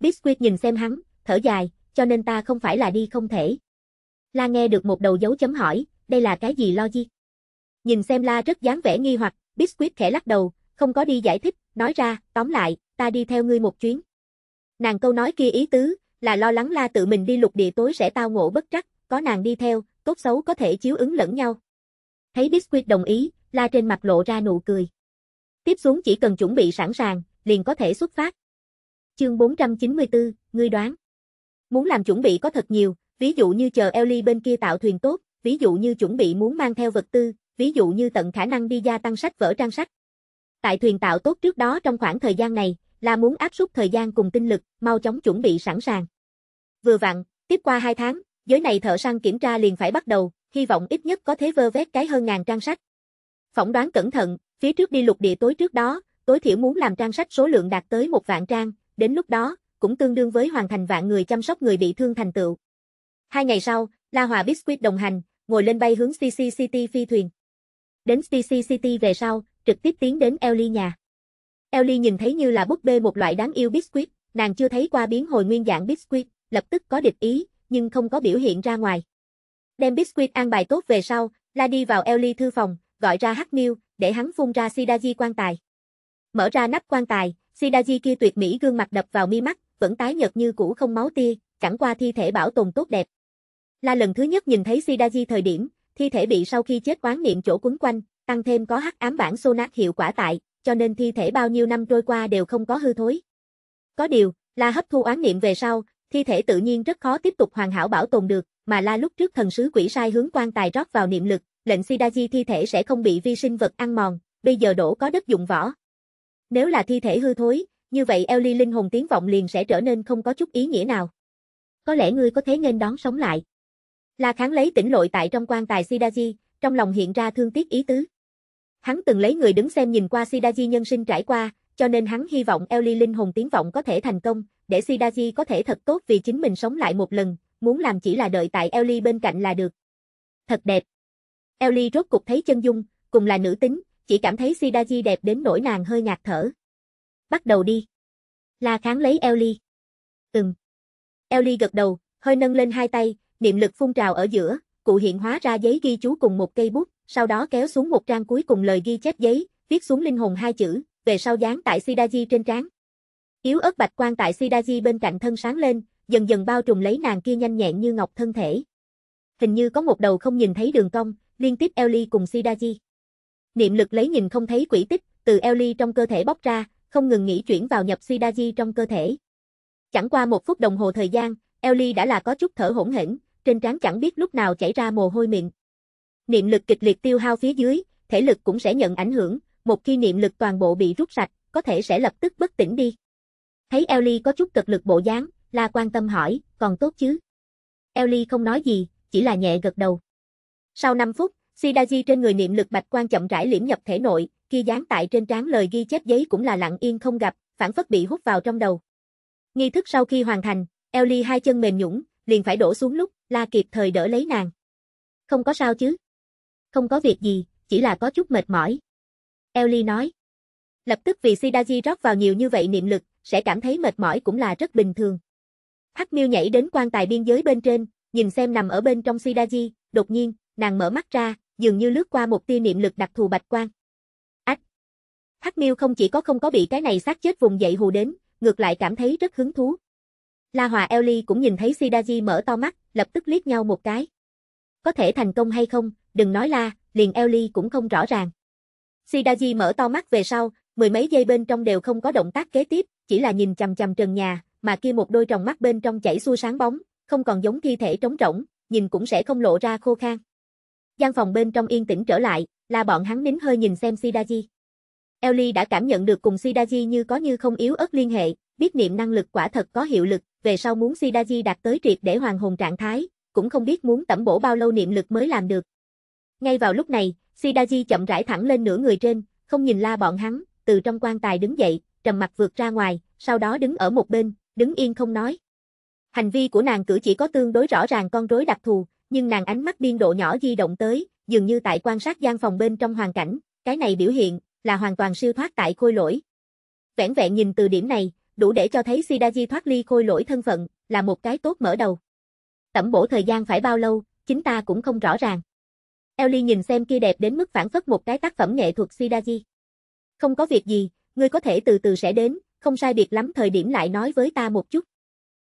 Biscuit nhìn xem hắn, thở dài, cho nên ta không phải là đi không thể. La nghe được một đầu dấu chấm hỏi, đây là cái gì logic? Nhìn xem La rất dáng vẻ nghi hoặc, Biscuit khẽ lắc đầu, không có đi giải thích, nói ra, tóm lại, ta đi theo ngươi một chuyến. Nàng câu nói kia ý tứ, là lo lắng la tự mình đi lục địa tối sẽ tao ngộ bất trắc, có nàng đi theo, tốt xấu có thể chiếu ứng lẫn nhau. Thấy Biscuit đồng ý, la trên mặt lộ ra nụ cười. Tiếp xuống chỉ cần chuẩn bị sẵn sàng, liền có thể xuất phát. Chương 494, ngươi đoán. Muốn làm chuẩn bị có thật nhiều, ví dụ như chờ Ellie bên kia tạo thuyền tốt, ví dụ như chuẩn bị muốn mang theo vật tư, ví dụ như tận khả năng đi gia tăng sách vỡ trang sách, Tại thuyền tạo tốt trước đó trong khoảng thời gian này, là muốn áp suất thời gian cùng tinh lực, mau chóng chuẩn bị sẵn sàng. Vừa vặn, tiếp qua 2 tháng, giới này thợ săn kiểm tra liền phải bắt đầu, hy vọng ít nhất có thể vơ vét cái hơn ngàn trang sách. Phỏng đoán cẩn thận, phía trước đi lục địa tối trước đó, tối thiểu muốn làm trang sách số lượng đạt tới một vạn trang, đến lúc đó, cũng tương đương với hoàn thành vạn người chăm sóc người bị thương thành tựu. Hai ngày sau, La Hòa Biscuit đồng hành, ngồi lên bay hướng CC City phi thuyền. Đến CC City về sau, trực tiếp tiến đến Ellie nhà. Ellie nhìn thấy như là búp bê một loại đáng yêu Biscuit, nàng chưa thấy qua biến hồi nguyên dạng Biscuit, lập tức có địch ý, nhưng không có biểu hiện ra ngoài. Đem Biscuit an bài tốt về sau, la đi vào Ellie thư phòng, gọi ra Hắc Miêu, để hắn phun ra Sidaji quan tài. Mở ra nắp quan tài, Sidaji kia tuyệt mỹ gương mặt đập vào mi mắt, vẫn tái nhợt như cũ không máu tia, chẳng qua thi thể bảo tồn tốt đẹp. La lần thứ nhất nhìn thấy Sidaji thời điểm, thi thể bị sau khi chết oán niệm chỗ quấn quanh, tăng thêm có hắc ám bản xô nát hiệu quả tại, cho nên thi thể bao nhiêu năm trôi qua đều không có hư thối. Có điều, La hấp thu oán niệm về sau, thi thể tự nhiên rất khó tiếp tục hoàn hảo bảo tồn được, mà La lúc trước thần sứ quỷ sai hướng quan tài rót vào niệm lực, lệnh Sidaji thi thể sẽ không bị vi sinh vật ăn mòn, bây giờ đổ có đất dụng võ. Nếu là thi thể hư thối, như vậy eli linh hồn tiếng vọng liền sẽ trở nên không có chút ý nghĩa nào. Có lẽ ngươi có thế nên đón sống lại. La kháng lấy tỉnh lội tại trong quan tài Sidaji, trong lòng hiện ra thương tiếc ý tứ. Hắn từng lấy người đứng xem nhìn qua Sidaji nhân sinh trải qua, cho nên hắn hy vọng Ellie linh hồn tiếng vọng có thể thành công, để Sidaji có thể thật tốt vì chính mình sống lại một lần, muốn làm chỉ là đợi tại Ellie bên cạnh là được. Thật đẹp. Ellie rốt cục thấy chân dung, cùng là nữ tính, chỉ cảm thấy Sidaji đẹp đến nỗi nàng hơi ngạt thở. Bắt đầu đi. La kháng lấy Ellie. ừm. Ellie gật đầu, hơi nâng lên hai tay, niệm lực phun trào ở giữa, cụ hiện hóa ra giấy ghi chú cùng một cây bút sau đó kéo xuống một trang cuối cùng lời ghi chép giấy, viết xuống linh hồn hai chữ, về sau dán tại Sidaji trên trán. Yếu ớt bạch quang tại Sidaji bên cạnh thân sáng lên, dần dần bao trùm lấy nàng kia nhanh nhẹn như ngọc thân thể. Hình như có một đầu không nhìn thấy đường cong, liên tiếp Ellie cùng Sidaji. Niệm lực lấy nhìn không thấy quỷ tích, từ Ellie trong cơ thể bóc ra, không ngừng nghĩ chuyển vào nhập Sidaji trong cơ thể. Chẳng qua một phút đồng hồ thời gian, Ellie đã là có chút thở hỗn hển, trên trán chẳng biết lúc nào chảy ra mồ hôi miệng niệm lực kịch liệt tiêu hao phía dưới, thể lực cũng sẽ nhận ảnh hưởng, một khi niệm lực toàn bộ bị rút sạch, có thể sẽ lập tức bất tỉnh đi. Thấy Ellie có chút cực lực bộ dáng, La quan tâm hỏi, còn tốt chứ? Ellie không nói gì, chỉ là nhẹ gật đầu. Sau 5 phút, Sidaji trên người niệm lực bạch quan chậm rãi liễm nhập thể nội, kia dán tại trên trán lời ghi chép giấy cũng là lặng yên không gặp, phản phất bị hút vào trong đầu. Nghi thức sau khi hoàn thành, Ellie hai chân mềm nhũn, liền phải đổ xuống lúc, La kịp thời đỡ lấy nàng. Không có sao chứ? không có việc gì, chỉ là có chút mệt mỏi. Ellie nói. Lập tức vì Sidaji rót vào nhiều như vậy niệm lực, sẽ cảm thấy mệt mỏi cũng là rất bình thường. Hắc Miêu nhảy đến quan tài biên giới bên trên, nhìn xem nằm ở bên trong Sidaji, đột nhiên, nàng mở mắt ra, dường như lướt qua một tia niệm lực đặc thù bạch quang. Ách. Hắc Miêu không chỉ có không có bị cái này sát chết vùng dậy hù đến, ngược lại cảm thấy rất hứng thú. La Hòa Ellie cũng nhìn thấy Sidaji mở to mắt, lập tức liếc nhau một cái. Có thể thành công hay không, đừng nói là liền Ellie cũng không rõ ràng. Sidaji mở to mắt về sau, mười mấy giây bên trong đều không có động tác kế tiếp, chỉ là nhìn chằm chằm trần nhà, mà kia một đôi tròng mắt bên trong chảy xua sáng bóng, không còn giống thi thể trống rỗng, nhìn cũng sẽ không lộ ra khô khan. Gian phòng bên trong yên tĩnh trở lại, là bọn hắn nín hơi nhìn xem Sidaji. Ellie đã cảm nhận được cùng Sidaji như có như không yếu ớt liên hệ, biết niệm năng lực quả thật có hiệu lực, về sau muốn Sidaji đạt tới triệt để hoàn hồn trạng thái, cũng không biết muốn tẩm bổ bao lâu niệm lực mới làm được, ngay vào lúc này, Sidaji chậm rãi thẳng lên nửa người trên, không nhìn la bọn hắn, từ trong quan tài đứng dậy, trầm mặt vượt ra ngoài, sau đó đứng ở một bên, đứng yên không nói. Hành vi của nàng cử chỉ có tương đối rõ ràng con rối đặc thù, nhưng nàng ánh mắt biên độ nhỏ di động tới, dường như tại quan sát gian phòng bên trong hoàn cảnh, cái này biểu hiện là hoàn toàn siêu thoát tại khôi lỗi. Vẹn vẹn nhìn từ điểm này, đủ để cho thấy Sidaji thoát ly khôi lỗi thân phận, là một cái tốt mở đầu. Tẩm bổ thời gian phải bao lâu, chính ta cũng không rõ ràng. Ellie nhìn xem kia đẹp đến mức phản phất một cái tác phẩm nghệ thuật Sidagi. Không có việc gì, ngươi có thể từ từ sẽ đến, không sai biệt lắm thời điểm lại nói với ta một chút.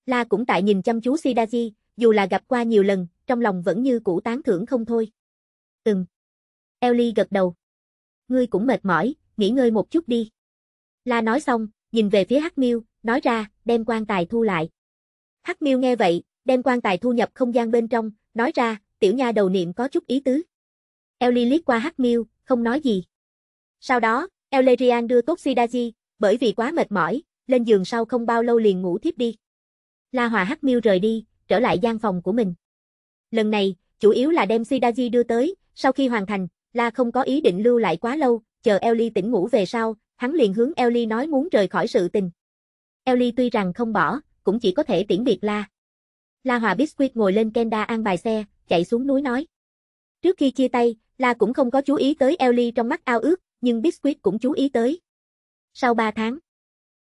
La cũng tại nhìn chăm chú Sidagi, dù là gặp qua nhiều lần, trong lòng vẫn như cũ tán thưởng không thôi. Ừm. Ellie gật đầu. Ngươi cũng mệt mỏi, nghỉ ngơi một chút đi. La nói xong, nhìn về phía Hắc Miêu, nói ra, đem quan tài thu lại. Hắc Miêu nghe vậy, đem quan tài thu nhập không gian bên trong, nói ra, tiểu nha đầu niệm có chút ý tứ. Ellie liếc qua Hắc Miêu, không nói gì. Sau đó, Elerian đưa Toxidaji, bởi vì quá mệt mỏi, lên giường sau không bao lâu liền ngủ thiếp đi. La Hòa Hắc Miêu rời đi, trở lại gian phòng của mình. Lần này, chủ yếu là đem Sidaji đưa tới, sau khi hoàn thành, La không có ý định lưu lại quá lâu, chờ Ellie tỉnh ngủ về sau, hắn liền hướng Ellie nói muốn rời khỏi sự tình. Ellie tuy rằng không bỏ, cũng chỉ có thể tiễn biệt La. La Hòa Biscuit ngồi lên Kenda an bài xe, chạy xuống núi nói. Trước khi chia tay, La cũng không có chú ý tới Ellie trong mắt ao ước, nhưng Biscuit cũng chú ý tới. Sau 3 tháng,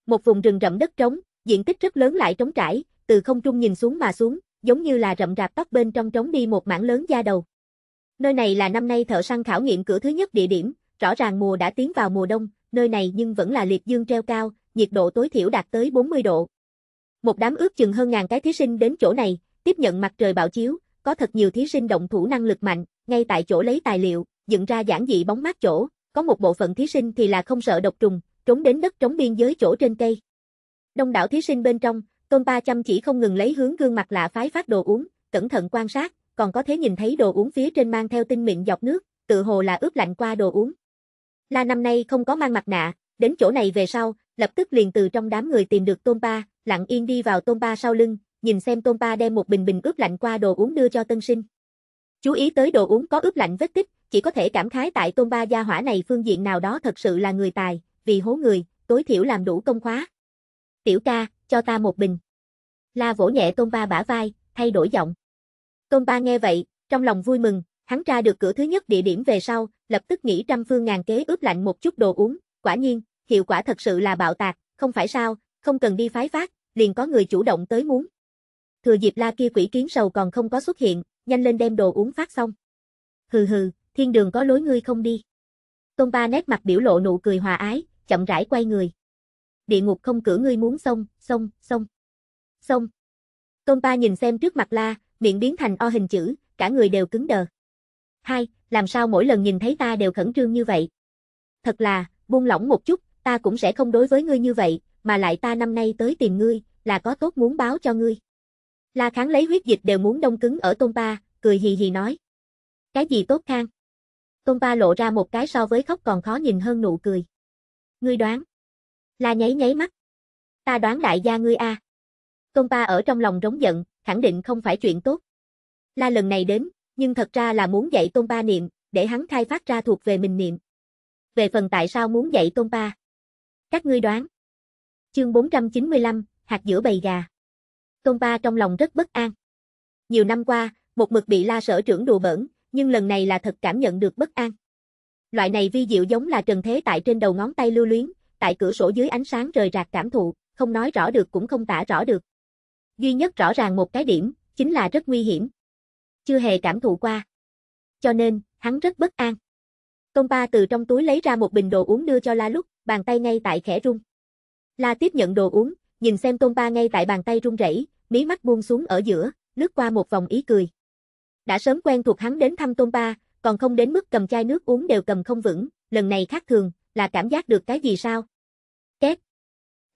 một vùng rừng rậm đất trống, diện tích rất lớn lại trống trải, từ không trung nhìn xuống mà xuống, giống như là rậm rạp tóc bên trong trống đi một mảng lớn da đầu. Nơi này là năm nay thợ săn khảo nghiệm cửa thứ nhất địa điểm, rõ ràng mùa đã tiến vào mùa đông, nơi này nhưng vẫn là liệt dương treo cao, nhiệt độ tối thiểu đạt tới 40 độ. Một đám ước chừng hơn ngàn cái thí sinh đến chỗ này, tiếp nhận mặt trời bạo chiếu, có thật nhiều thí sinh động thủ năng lực mạnh, ngay tại chỗ lấy tài liệu, dựng ra giản dị bóng mát chỗ, có một bộ phận thí sinh thì là không sợ độc trùng, trốn đến đất trống biên giới chỗ trên cây. Đông đảo thí sinh bên trong, Tôn Ba chăm chỉ không ngừng lấy hướng gương mặt lạ phái phát đồ uống, cẩn thận quan sát, còn có thể nhìn thấy đồ uống phía trên mang theo tinh mịn dọc nước, tự hồ là ướp lạnh qua đồ uống. La năm nay không có mang mặt nạ, đến chỗ này về sau, lập tức liền từ trong đám người tìm được Tôn Ba, lặng yên đi vào Tôn Ba sau lưng, nhìn xem Tôn Ba đem một bình bình ướp lạnh qua đồ uống đưa cho tân sinh. Chú ý tới đồ uống có ướp lạnh vết tích, chỉ có thể cảm khái tại tôn ba gia hỏa này phương diện nào đó thật sự là người tài, vì hố người, tối thiểu làm đủ công khóa. Tiểu ca, cho ta một bình. La vỗ nhẹ tôn ba bả vai, thay đổi giọng. Tôn ba nghe vậy, trong lòng vui mừng, hắn ra được cửa thứ nhất địa điểm về sau, lập tức nghĩ trăm phương ngàn kế ướp lạnh một chút đồ uống, quả nhiên, hiệu quả thật sự là bạo tạc, không phải sao, không cần đi phái phát, liền có người chủ động tới muốn. Thừa dịp la kia quỷ kiến sầu còn không có xuất hiện, nhanh lên đem đồ uống phát xong. Hừ hừ, thiên đường có lối ngươi không đi. Tôn ba nét mặt biểu lộ nụ cười hòa ái, chậm rãi quay người. Địa ngục không cửa ngươi muốn xong, xong, xong. Xong. Tôn ba nhìn xem trước mặt la, miệng biến thành o hình chữ, cả người đều cứng đờ. Hai, làm sao mỗi lần nhìn thấy ta đều khẩn trương như vậy? Thật là, buông lỏng một chút, ta cũng sẽ không đối với ngươi như vậy, mà lại ta năm nay tới tìm ngươi, là có tốt muốn báo cho ngươi. La Kháng lấy huyết dịch đều muốn đông cứng ở Tôn ba, cười hì hì nói. Cái gì tốt khang? Tôn ba lộ ra một cái so với khóc còn khó nhìn hơn nụ cười. Ngươi đoán. La nháy nháy mắt. Ta đoán đại gia ngươi a. À. Tôn ba ở trong lòng rống giận, khẳng định không phải chuyện tốt. La lần này đến, nhưng thật ra là muốn dạy Tôn ba niệm, để hắn khai phát ra thuộc về mình niệm. Về phần tại sao muốn dạy Tôn ba? Các ngươi đoán. Chương 495, hạt giữa bầy gà. Tôn Ba trong lòng rất bất an. Nhiều năm qua, một mực bị la sở trưởng đùa bỡn, nhưng lần này là thật cảm nhận được bất an. Loại này vi diệu giống là trần thế tại trên đầu ngón tay lưu luyến, tại cửa sổ dưới ánh sáng rời rạc cảm thụ, không nói rõ được cũng không tả rõ được. Duy nhất rõ ràng một cái điểm, chính là rất nguy hiểm. Chưa hề cảm thụ qua. Cho nên, hắn rất bất an. Tôn ba từ trong túi lấy ra một bình đồ uống đưa cho La lúc, bàn tay ngay tại khẽ rung. La tiếp nhận đồ uống, nhìn xem Tôn ba ngay tại bàn tay rung rẩy, mí mắt buông xuống ở giữa, lướt qua một vòng ý cười. Đã sớm quen thuộc hắn đến thăm Tôn Ba, còn không đến mức cầm chai nước uống đều cầm không vững, lần này khác thường, là cảm giác được cái gì sao? Két.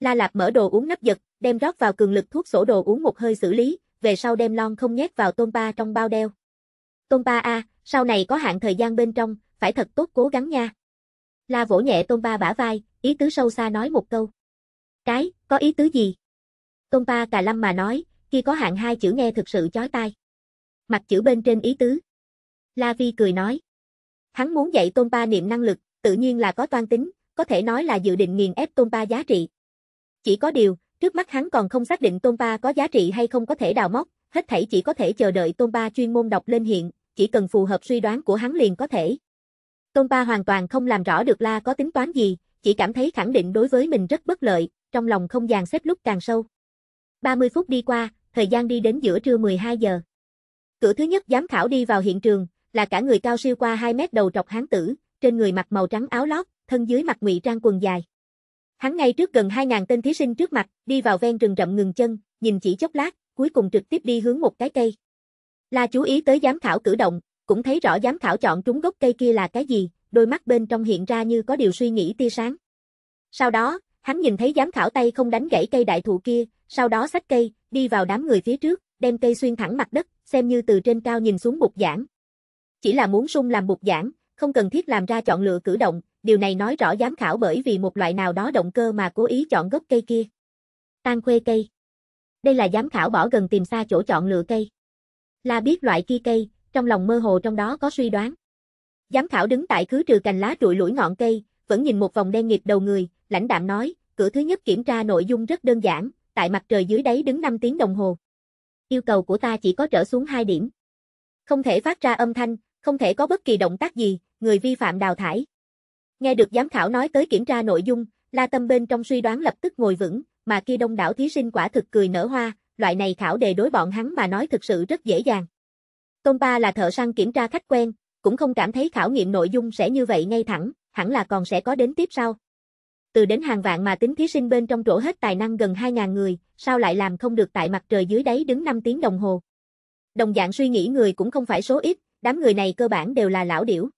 La Lạp mở đồ uống nắp giật, đem rót vào cường lực thuốc sổ đồ uống một hơi xử lý, về sau đem lon không nhét vào Tôn Ba trong bao đeo. Tôn Ba a, sau này có hạn thời gian bên trong, phải thật tốt cố gắng nha. La vỗ nhẹ Tôn Ba bả vai, ý tứ sâu xa nói một câu. Cái, có ý tứ gì? Tôn Ba cà lâm mà nói, khi có hạng hai chữ nghe thực sự chói tai. Mặt chữ bên trên ý tứ. La Vi cười nói. Hắn muốn dạy Tôn Pa niệm năng lực, tự nhiên là có toan tính, có thể nói là dự định nghiền ép Tôn Pa giá trị. Chỉ có điều, trước mắt hắn còn không xác định Tôn Pa có giá trị hay không có thể đào móc, hết thảy chỉ có thể chờ đợi Tôn Pa chuyên môn đọc lên hiện, chỉ cần phù hợp suy đoán của hắn liền có thể. Tôn Pa hoàn toàn không làm rõ được La có tính toán gì, chỉ cảm thấy khẳng định đối với mình rất bất lợi, trong lòng không dàn xếp lúc càng sâu. 30 phút đi qua, thời gian đi đến giữa trưa 12 giờ. Cửa thứ nhất giám khảo đi vào hiện trường, là cả người cao siêu qua 2 mét đầu trọc hán tử, trên người mặc màu trắng áo lót, thân dưới mặc ngụy trang quần dài. Hắn ngay trước gần 2000 tên thí sinh trước mặt, đi vào ven rừng rậm ngừng chân, nhìn chỉ chốc lát, cuối cùng trực tiếp đi hướng một cái cây. La chú ý tới giám khảo cử động, cũng thấy rõ giám khảo chọn trúng gốc cây kia là cái gì, đôi mắt bên trong hiện ra như có điều suy nghĩ tia sáng. Sau đó, hắn nhìn thấy giám khảo tay không đánh gãy cây đại thụ kia, sau đó xách cây, đi vào đám người phía trước, đem cây xuyên thẳng mặt đất, xem như từ trên cao nhìn xuống bục giảng. Chỉ là muốn sung làm bục giảng, không cần thiết làm ra chọn lựa cử động, điều này nói rõ giám khảo bởi vì một loại nào đó động cơ mà cố ý chọn gốc cây kia. Tan khuê cây. Đây là giám khảo bỏ gần tìm xa chỗ chọn lựa cây. là biết loại kia cây, trong lòng mơ hồ trong đó có suy đoán. Giám khảo đứng tại khứ trừ cành lá trụi lũi ngọn cây, vẫn nhìn một vòng đen nghịt đầu người, lãnh đạm nói, cửa thứ nhất kiểm tra nội dung rất đơn giản, tại mặt trời dưới đáy đứng 5 tiếng đồng hồ. Yêu cầu của ta chỉ có trở xuống 2 điểm. Không thể phát ra âm thanh, không thể có bất kỳ động tác gì, người vi phạm đào thải. Nghe được giám khảo nói tới kiểm tra nội dung, La Tâm bên trong suy đoán lập tức ngồi vững, mà kia đông đảo thí sinh quả thực cười nở hoa, loại này khảo đề đối bọn hắn mà nói thực sự rất dễ dàng. Tôn Ba là thợ săn kiểm tra khách quen, cũng không cảm thấy khảo nghiệm nội dung sẽ như vậy ngay thẳng, hẳn là còn sẽ có đến tiếp sau từ đến hàng vạn mà tính thí sinh bên trong trổ hết tài năng gần 2.000 người, sao lại làm không được tại mặt trời dưới đáy đứng 5 tiếng đồng hồ. Đồng dạng suy nghĩ người cũng không phải số ít, đám người này cơ bản đều là lão điểu.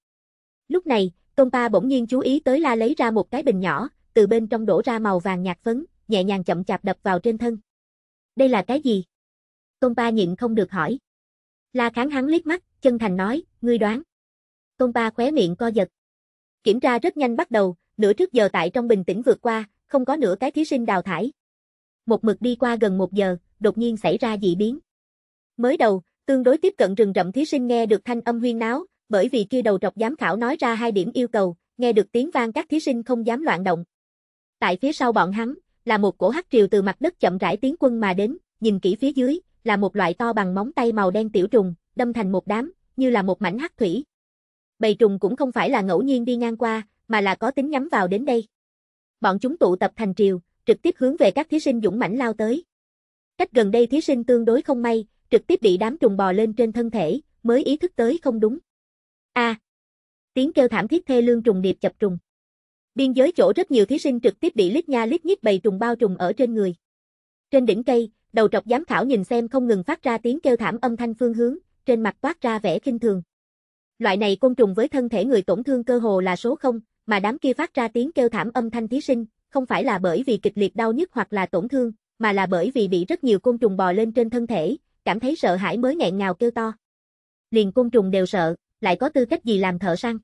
Lúc này, Tôn Pa bỗng nhiên chú ý tới la lấy ra một cái bình nhỏ, từ bên trong đổ ra màu vàng nhạt phấn, nhẹ nhàng chậm chạp đập vào trên thân. Đây là cái gì? Tôn Pa nhịn không được hỏi. La kháng hắn liếc mắt, chân thành nói, ngươi đoán. Tôn Pa khóe miệng co giật. Kiểm tra rất nhanh bắt đầu, nửa trước giờ tại trong bình tĩnh vượt qua, không có nửa cái thí sinh đào thải. Một mực đi qua gần một giờ, đột nhiên xảy ra dị biến. Mới đầu, tương đối tiếp cận rừng rậm thí sinh nghe được thanh âm huyên náo, bởi vì kia đầu trọc giám khảo nói ra hai điểm yêu cầu, nghe được tiếng vang các thí sinh không dám loạn động. Tại phía sau bọn hắn, là một cổ hắc triều từ mặt đất chậm rãi tiến quân mà đến, nhìn kỹ phía dưới, là một loại to bằng móng tay màu đen tiểu trùng, đâm thành một đám, như là một mảnh hắc thủy. Bầy trùng cũng không phải là ngẫu nhiên đi ngang qua, mà là có tính nhắm vào đến đây. Bọn chúng tụ tập thành triều, trực tiếp hướng về các thí sinh dũng mãnh lao tới. Cách gần đây thí sinh tương đối không may, trực tiếp bị đám trùng bò lên trên thân thể, mới ý thức tới không đúng. A. À, tiếng kêu thảm thiết thê lương trùng điệp chập trùng. Biên giới chỗ rất nhiều thí sinh trực tiếp bị lít nha lít nhít bầy trùng bao trùng ở trên người. Trên đỉnh cây, đầu trọc giám khảo nhìn xem không ngừng phát ra tiếng kêu thảm âm thanh phương hướng, trên mặt toát ra vẻ khinh thường. Loại này côn trùng với thân thể người tổn thương cơ hồ là số không, mà đám kia phát ra tiếng kêu thảm âm thanh thí sinh, không phải là bởi vì kịch liệt đau nhức hoặc là tổn thương, mà là bởi vì bị rất nhiều côn trùng bò lên trên thân thể, cảm thấy sợ hãi mới nghẹn ngào kêu to. Liền côn trùng đều sợ, lại có tư cách gì làm thợ săn.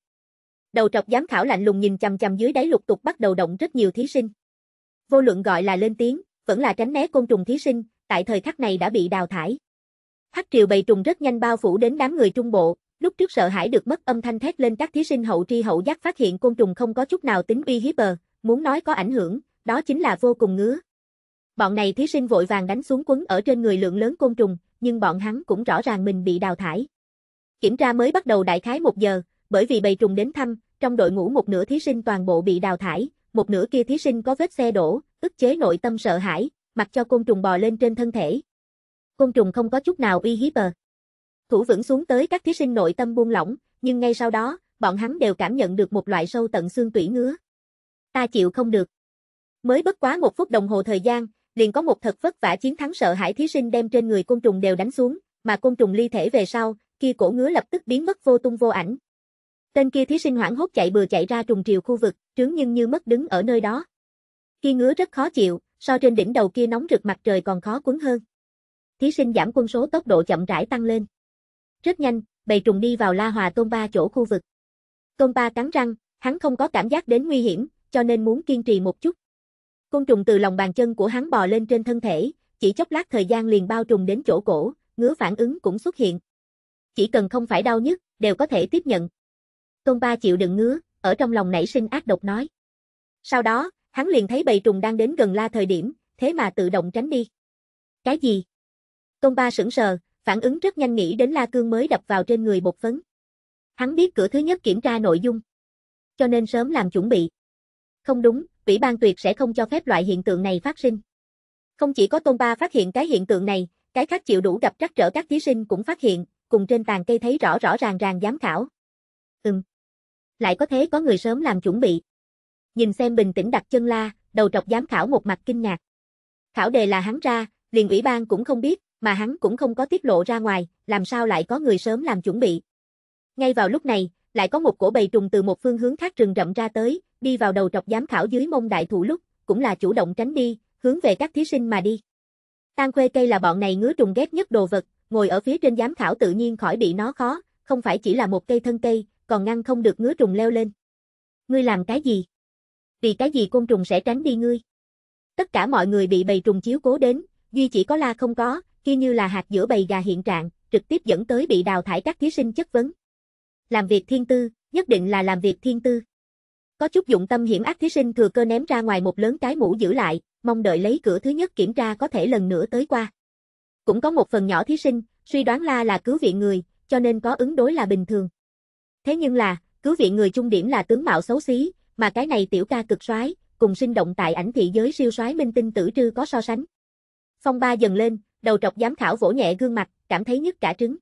Đầu trọc giám khảo lạnh lùng nhìn chằm chằm dưới đáy lục tục bắt đầu động rất nhiều thí sinh. Vô luận gọi là lên tiếng, vẫn là tránh né côn trùng thí sinh, tại thời khắc này đã bị đào thải. Hắc triều bầy trùng rất nhanh bao phủ đến đám người trung bộ, Lúc trước sợ hãi được mất âm thanh thét lên các thí sinh hậu tri hậu giác phát hiện côn trùng không có chút nào tính uy hiếp bờ, muốn nói có ảnh hưởng, đó chính là vô cùng ngứa. Bọn này thí sinh vội vàng đánh xuống quấn ở trên người lượng lớn côn trùng, nhưng bọn hắn cũng rõ ràng mình bị đào thải. Kiểm tra mới bắt đầu đại khái một giờ, bởi vì bầy trùng đến thăm, trong đội ngũ một nửa thí sinh toàn bộ bị đào thải, một nửa kia thí sinh có vết xe đổ, ức chế nội tâm sợ hãi, mặc cho côn trùng bò lên trên thân thể. Côn trùng không có chút nào uy hiếp bờ. Thủ vững xuống tới các thí sinh nội tâm buông lỏng, nhưng ngay sau đó, bọn hắn đều cảm nhận được một loại sâu tận xương tủy ngứa. Ta chịu không được. Mới bất quá một phút đồng hồ thời gian, liền có một thật vất vả chiến thắng sợ hãi thí sinh đem trên người côn trùng đều đánh xuống, mà côn trùng ly thể về sau, kia cổ ngứa lập tức biến mất vô tung vô ảnh. Tên kia thí sinh hoảng hốt chạy bừa chạy ra trùng triều khu vực, trướng nhưng như mất đứng ở nơi đó. Khi ngứa rất khó chịu, so trên đỉnh đầu kia nóng rực mặt trời còn khó quấn hơn. Thí sinh giảm quân số tốc độ chậm rãi tăng lên. Rất nhanh, bầy trùng đi vào La Hòa Tôn Ba chỗ khu vực. Tôn Ba cắn răng, hắn không có cảm giác đến nguy hiểm, cho nên muốn kiên trì một chút. Côn trùng từ lòng bàn chân của hắn bò lên trên thân thể, chỉ chốc lát thời gian liền bao trùng đến chỗ cổ, ngứa phản ứng cũng xuất hiện. Chỉ cần không phải đau nhất, đều có thể tiếp nhận. Tôn Ba chịu đựng ngứa, ở trong lòng nảy sinh ác độc nói. Sau đó, hắn liền thấy bầy trùng đang đến gần la thời điểm, thế mà tự động tránh đi. Cái gì? Tôn Ba sững sờ, phản ứng rất nhanh nghĩ đến La Cương mới đập vào trên người bột phấn. Hắn biết cửa thứ nhất kiểm tra nội dung, cho nên sớm làm chuẩn bị. Không đúng, Ủy ban tuyệt sẽ không cho phép loại hiện tượng này phát sinh. Không chỉ có Tôn Ba phát hiện cái hiện tượng này, cái khác chịu đủ gặp trắc trở các thí sinh cũng phát hiện, cùng trên tàn cây thấy rõ rõ ràng ràng giám khảo. Ừm. Lại có thế có người sớm làm chuẩn bị. Nhìn xem bình tĩnh đặt chân la, đầu trọc giám khảo một mặt kinh ngạc. Khảo đề là hắn ra, liền ủy ban cũng không biết, mà hắn cũng không có tiết lộ ra ngoài, làm sao lại có người sớm làm chuẩn bị. Ngay vào lúc này, lại có một cổ bầy trùng từ một phương hướng khác rừng rậm ra tới, đi vào đầu trọc giám khảo dưới mông đại thủ lúc, cũng là chủ động tránh đi, hướng về các thí sinh mà đi. Tan khuê cây là bọn này ngứa trùng ghét nhất đồ vật, ngồi ở phía trên giám khảo tự nhiên khỏi bị nó khó, không phải chỉ là một cây thân cây, còn ngăn không được ngứa trùng leo lên. Ngươi làm cái gì? Vì cái gì côn trùng sẽ tránh đi ngươi? Tất cả mọi người bị bầy trùng chiếu cố đến, duy chỉ có la không có, kia như là hạt giữa bầy gà hiện trạng, trực tiếp dẫn tới bị đào thải các thí sinh chất vấn. Làm việc thiên tư, nhất định là làm việc thiên tư. Có chút dụng tâm hiểm ác thí sinh thừa cơ ném ra ngoài một lớn cái mũ giữ lại, mong đợi lấy cửa thứ nhất kiểm tra có thể lần nữa tới qua. Cũng có một phần nhỏ thí sinh, suy đoán la là cứu viện người, cho nên có ứng đối là bình thường. Thế nhưng là, cứu viện người trung điểm là tướng mạo xấu xí, mà cái này tiểu ca cực soái, cùng sinh động tại ảnh thị giới siêu soái minh tinh tử trư có so sánh. Phong ba dần lên, đầu trọc giám khảo vỗ nhẹ gương mặt, cảm thấy nhức cả trứng.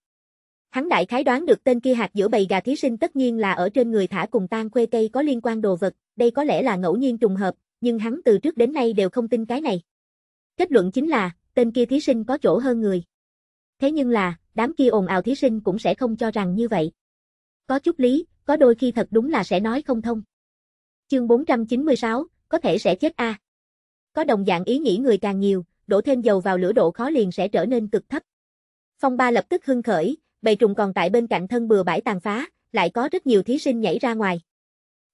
Hắn đại khái đoán được tên kia hạt giữa bầy gà thí sinh tất nhiên là ở trên người thả cùng tan khuê cây có liên quan đồ vật, đây có lẽ là ngẫu nhiên trùng hợp, nhưng hắn từ trước đến nay đều không tin cái này. Kết luận chính là, tên kia thí sinh có chỗ hơn người. Thế nhưng là, đám kia ồn ào thí sinh cũng sẽ không cho rằng như vậy. Có chút lý, có đôi khi thật đúng là sẽ nói không thông. Chương 496, có thể sẽ chết a. À. Có đồng dạng ý nghĩ người càng nhiều, đổ thêm dầu vào lửa độ khó liền sẽ trở nên cực thấp. Phong ba lập tức hưng khởi, bầy trùng còn tại bên cạnh thân bừa bãi tàn phá, lại có rất nhiều thí sinh nhảy ra ngoài.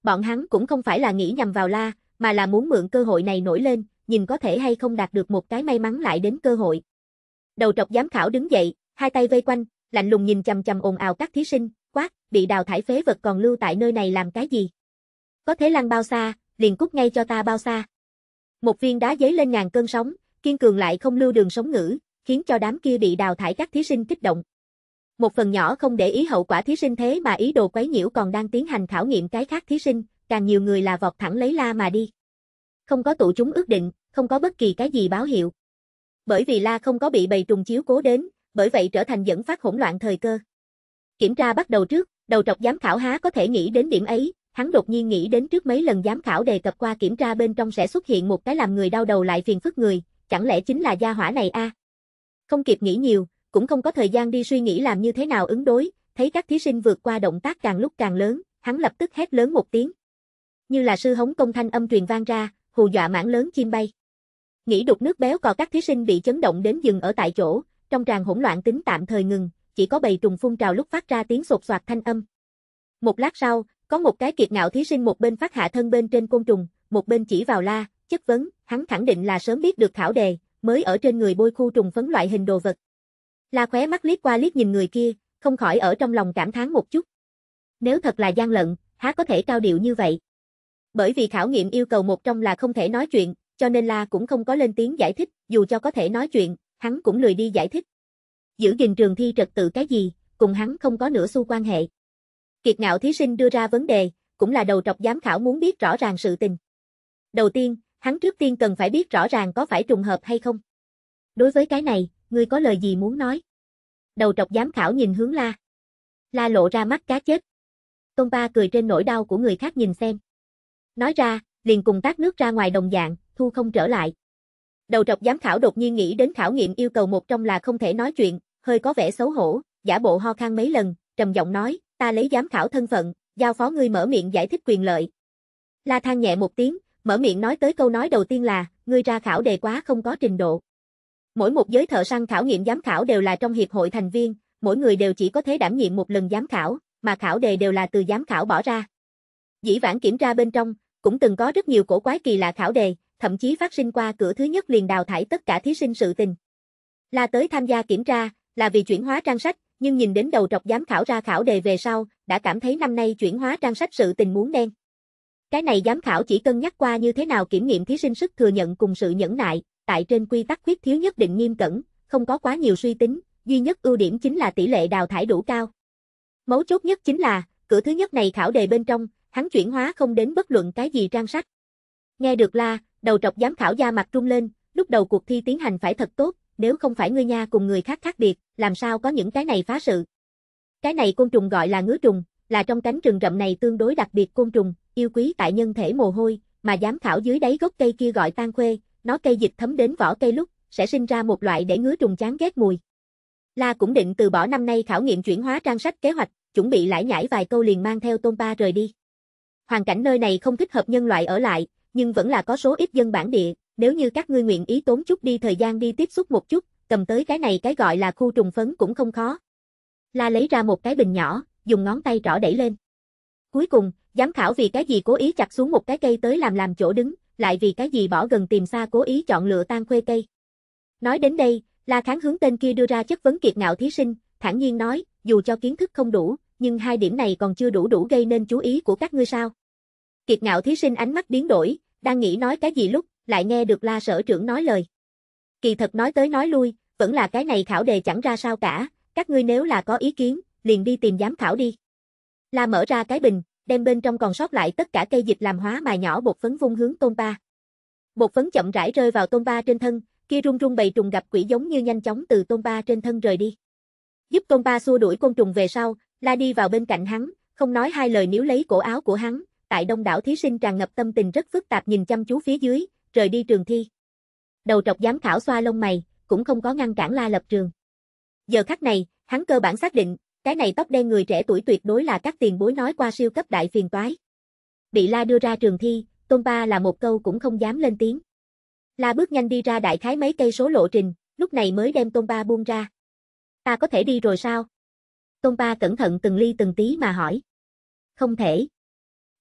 Bọn hắn cũng không phải là nghĩ nhằm vào la, mà là muốn mượn cơ hội này nổi lên, nhìn có thể hay không đạt được một cái may mắn lại đến cơ hội. Đầu trọc giám khảo đứng dậy, hai tay vây quanh, lạnh lùng nhìn chầm chầm ồn ào các thí sinh, quát, bị đào thải phế vật còn lưu tại nơi này làm cái gì? Có thể lăn bao xa, liền cút ngay cho ta bao xa. Một viên đá giấy lên ngàn cơn sóng, kiên cường lại không lưu đường sống ngữ, khiến cho đám kia bị đào thải các thí sinh kích động. Một phần nhỏ không để ý hậu quả thí sinh thế mà ý đồ quấy nhiễu còn đang tiến hành khảo nghiệm cái khác thí sinh, càng nhiều người là vọt thẳng lấy la mà đi. Không có tụ chúng ước định, không có bất kỳ cái gì báo hiệu. Bởi vì la không có bị bầy trùng chiếu cố đến, bởi vậy trở thành dẫn phát hỗn loạn thời cơ. Kiểm tra bắt đầu trước, đầu trọc giám khảo há có thể nghĩ đến điểm ấy, hắn đột nhiên nghĩ đến trước mấy lần giám khảo đề cập qua kiểm tra bên trong sẽ xuất hiện một cái làm người đau đầu lại phiền phức người, chẳng lẽ chính là gia hỏa này a? À? Không kịp nghĩ nhiều, cũng không có thời gian đi suy nghĩ làm như thế nào ứng đối, thấy các thí sinh vượt qua động tác càng lúc càng lớn, hắn lập tức hét lớn một tiếng. Như là sư hống công thanh âm truyền vang ra, hù dọa mãn lớn chim bay. Nghĩ đục nước béo cò các thí sinh bị chấn động đến dừng ở tại chỗ, trong tràn hỗn loạn tính tạm thời ngừng, chỉ có bầy trùng phun trào lúc phát ra tiếng sột soạt thanh âm. Một lát sau, có một cái kiệt ngạo thí sinh một bên phát hạ thân bên trên côn trùng, một bên chỉ vào la, chất vấn, hắn khẳng định là sớm biết được thảo đề, mới ở trên người bôi khu trùng phấn loại hình đồ vật. La khóe mắt liếc qua liếc nhìn người kia, không khỏi ở trong lòng cảm thán một chút. Nếu thật là gian lận, há có thể cao điệu như vậy. Bởi vì khảo nghiệm yêu cầu một trong là không thể nói chuyện, cho nên La cũng không có lên tiếng giải thích, dù cho có thể nói chuyện, hắn cũng lười đi giải thích. Giữ gìn trường thi trật tự cái gì, cùng hắn không có nửa xu quan hệ. Kiệt ngạo thí sinh đưa ra vấn đề, cũng là đầu trọc giám khảo muốn biết rõ ràng sự tình. Đầu tiên, Hắn trước tiên cần phải biết rõ ràng có phải trùng hợp hay không. Đối với cái này, ngươi có lời gì muốn nói? Đầu trọc giám khảo nhìn hướng la. La lộ ra mắt cá chết. Tôn ba cười trên nỗi đau của người khác nhìn xem. Nói ra, liền cùng tác nước ra ngoài đồng dạng, thu không trở lại. Đầu trọc giám khảo đột nhiên nghĩ đến khảo nghiệm yêu cầu một trong là không thể nói chuyện, hơi có vẻ xấu hổ, giả bộ ho khan mấy lần, trầm giọng nói, ta lấy giám khảo thân phận, giao phó ngươi mở miệng giải thích quyền lợi. La than nhẹ một tiếng, mở miệng nói tới câu nói đầu tiên là, ngươi ra khảo đề quá không có trình độ. Mỗi một giới thợ săn khảo nghiệm giám khảo đều là trong hiệp hội thành viên, mỗi người đều chỉ có thể đảm nhiệm một lần giám khảo, mà khảo đề đều là từ giám khảo bỏ ra. Dĩ vãng kiểm tra bên trong, cũng từng có rất nhiều cổ quái kỳ lạ khảo đề, thậm chí phát sinh qua cửa thứ nhất liền đào thải tất cả thí sinh sự tình. La tới tham gia kiểm tra, là vì chuyển hóa trang sách, nhưng nhìn đến đầu trọc giám khảo ra khảo đề về sau, đã cảm thấy năm nay chuyển hóa trang sách sự tình muốn đen. Cái này giám khảo chỉ cân nhắc qua như thế nào kiểm nghiệm thí sinh sức thừa nhận cùng sự nhẫn nại, tại trên quy tắc khuyết thiếu nhất định nghiêm cẩn, không có quá nhiều suy tính, duy nhất ưu điểm chính là tỷ lệ đào thải đủ cao. Mấu chốt nhất chính là, cửa thứ nhất này khảo đề bên trong, hắn chuyển hóa không đến bất luận cái gì trang sách. Nghe được la, đầu trọc giám khảo da mặt trung lên, lúc đầu cuộc thi tiến hành phải thật tốt, nếu không phải ngươi nha cùng người khác khác biệt, làm sao có những cái này phá sự. Cái này côn trùng gọi là ngứa trùng, là trong cánh rừng rậm này tương đối đặc biệt côn trùng, yêu quý tại nhân thể mồ hôi, mà giám khảo dưới đáy gốc cây kia gọi tan khuê, nó cây dịch thấm đến vỏ cây lúc, sẽ sinh ra một loại để ngứa trùng chán ghét mùi. La cũng định từ bỏ năm nay khảo nghiệm chuyển hóa trang sách kế hoạch, chuẩn bị lại nhảy vài câu liền mang theo Tôn ba rời đi. Hoàn cảnh nơi này không thích hợp nhân loại ở lại, nhưng vẫn là có số ít dân bản địa, nếu như các ngươi nguyện ý tốn chút đi thời gian đi tiếp xúc một chút, cầm tới cái này cái gọi là khu trùng phấn cũng không khó. La lấy ra một cái bình nhỏ, dùng ngón tay rõ đẩy lên. Cuối cùng, giám khảo vì cái gì cố ý chặt xuống một cái cây tới làm làm chỗ đứng, lại vì cái gì bỏ gần tìm xa cố ý chọn lựa tan khuê cây. Nói đến đây, La Kháng hướng tên kia đưa ra chất vấn kiệt ngạo thí sinh, thản nhiên nói, dù cho kiến thức không đủ, nhưng hai điểm này còn chưa đủ đủ gây nên chú ý của các ngươi sao. Kiệt ngạo thí sinh ánh mắt biến đổi, đang nghĩ nói cái gì lúc, lại nghe được la sở trưởng nói lời. Kỳ thật nói tới nói lui, vẫn là cái này khảo đề chẳng ra sao cả, các ngươi nếu là có ý kiến, liền đi tìm giám khảo đi. La mở ra cái bình, đem bên trong còn sót lại tất cả cây dịch làm hóa mài nhỏ bột phấn vung hướng Tôn Ba. Bột phấn chậm rãi rơi vào Tôn Ba trên thân, kia run run bầy trùng gặp quỷ giống như nhanh chóng từ Tôn Ba trên thân rời đi. Giúp Tôn Ba xua đuổi côn trùng về sau, La đi vào bên cạnh hắn, không nói hai lời níu lấy cổ áo của hắn, tại đông đảo thí sinh tràn ngập tâm tình rất phức tạp nhìn chăm chú phía dưới, rời đi trường thi. Đầu trọc giám khảo xoa lông mày, cũng không có ngăn cản La lập trường. Giờ khắc này, hắn cơ bản xác định, cái này tóc đen người trẻ tuổi tuyệt đối là các tiền bối nói qua siêu cấp đại phiền toái. Bị La đưa ra trường thi, Tôn Ba là một câu cũng không dám lên tiếng. La bước nhanh đi ra đại khái mấy cây số lộ trình, lúc này mới đem Tôn Ba buông ra. Ta có thể đi rồi sao? Tôn Ba cẩn thận từng ly từng tí mà hỏi. Không thể.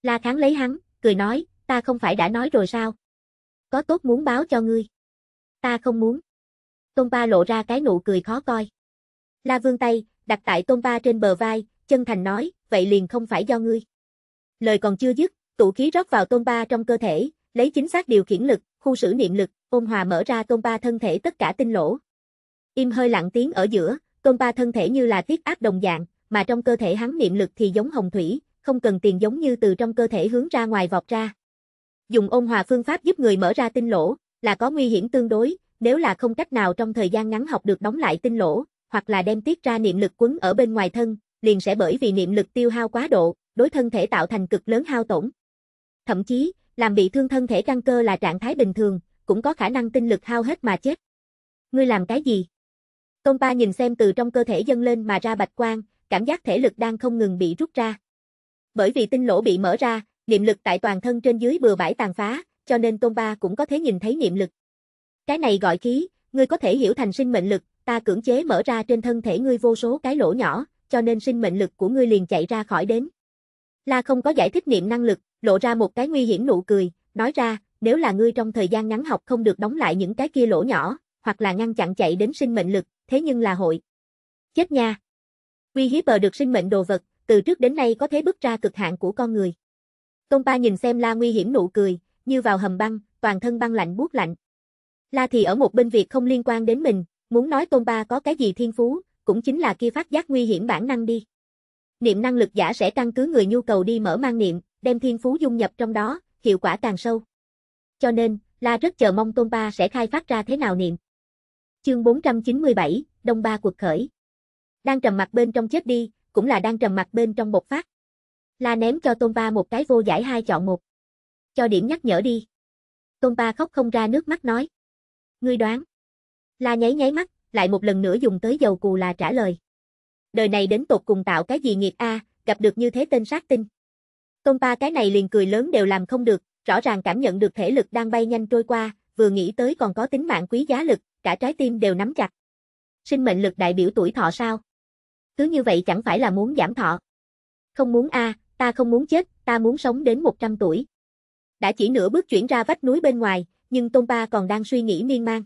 La kháng lấy hắn, cười nói, ta không phải đã nói rồi sao? Có tốt muốn báo cho ngươi. Ta không muốn. Tôn Ba lộ ra cái nụ cười khó coi. La vương tay, đặt tại tôn ba trên bờ vai, chân thành nói, vậy liền không phải do ngươi. Lời còn chưa dứt, tụ khí rót vào tôn ba trong cơ thể, lấy chính xác điều khiển lực, khu sử niệm lực, ôn hòa mở ra tôn ba thân thể tất cả tinh lỗ. Im hơi lặng tiếng ở giữa, tôn ba thân thể như là tiết áp đồng dạng, mà trong cơ thể hắn niệm lực thì giống hồng thủy, không cần tiền giống như từ trong cơ thể hướng ra ngoài vọt ra. Dùng ôn hòa phương pháp giúp người mở ra tinh lỗ, là có nguy hiểm tương đối, nếu là không cách nào trong thời gian ngắn học được đóng lại tinh lỗ, hoặc là đem tiết ra niệm lực quấn ở bên ngoài thân, liền sẽ bởi vì niệm lực tiêu hao quá độ, đối thân thể tạo thành cực lớn hao tổn. Thậm chí, làm bị thương thân thể căn cơ là trạng thái bình thường, cũng có khả năng tinh lực hao hết mà chết. Ngươi làm cái gì? Tôn Pa nhìn xem từ trong cơ thể dâng lên mà ra bạch quang, cảm giác thể lực đang không ngừng bị rút ra. Bởi vì tinh lỗ bị mở ra, niệm lực tại toàn thân trên dưới bừa bãi tàn phá, cho nên Tôn Pa cũng có thể nhìn thấy niệm lực. Cái này gọi khí, ngươi có thể hiểu thành sinh mệnh lực, ta cưỡng chế mở ra trên thân thể ngươi vô số cái lỗ nhỏ, cho nên sinh mệnh lực của ngươi liền chạy ra khỏi đến. La không có giải thích niệm năng lực, lộ ra một cái nguy hiểm nụ cười, nói ra, nếu là ngươi trong thời gian ngắn học không được đóng lại những cái kia lỗ nhỏ, hoặc là ngăn chặn chạy đến sinh mệnh lực, thế nhưng là hội. Chết nha! Uy hiếp bờ được sinh mệnh đồ vật, từ trước đến nay có thể bước ra cực hạn của con người. Tôn Pa nhìn xem La nguy hiểm nụ cười, như vào hầm băng, toàn thân băng lạnh buốt lạnh. La thì ở một bên việc không liên quan đến mình, Muốn nói Tôn Ba có cái gì thiên phú, cũng chính là kia phát giác nguy hiểm bản năng đi. Niệm năng lực giả sẽ căn cứ người nhu cầu đi mở mang niệm, đem thiên phú dung nhập trong đó, hiệu quả càng sâu. Cho nên, La rất chờ mong Tôn Ba sẽ khai phát ra thế nào niệm. Chương 497, Đông Ba cuộc khởi. Đang trầm mặt bên trong chết đi, cũng là đang trầm mặt bên trong bột phát. La ném cho Tôn Ba một cái vô giải hai chọn một. Cho điểm nhắc nhở đi. Tôn Ba khóc không ra nước mắt nói. Ngươi đoán. La nháy nháy mắt, lại một lần nữa dùng tới dầu cù là trả lời. Đời này đến tột cùng tạo cái gì nghiệp a, gặp được như thế tên sát tinh. Tôn ta cái này liền cười lớn đều làm không được, rõ ràng cảm nhận được thể lực đang bay nhanh trôi qua, vừa nghĩ tới còn có tính mạng quý giá lực, cả trái tim đều nắm chặt. Sinh mệnh lực đại biểu tuổi thọ sao? Cứ như vậy chẳng phải là muốn giảm thọ. Không muốn a, ta không muốn chết, ta muốn sống đến 100 tuổi. Đã chỉ nửa bước chuyển ra vách núi bên ngoài, nhưng Tôn Ba còn đang suy nghĩ miên man.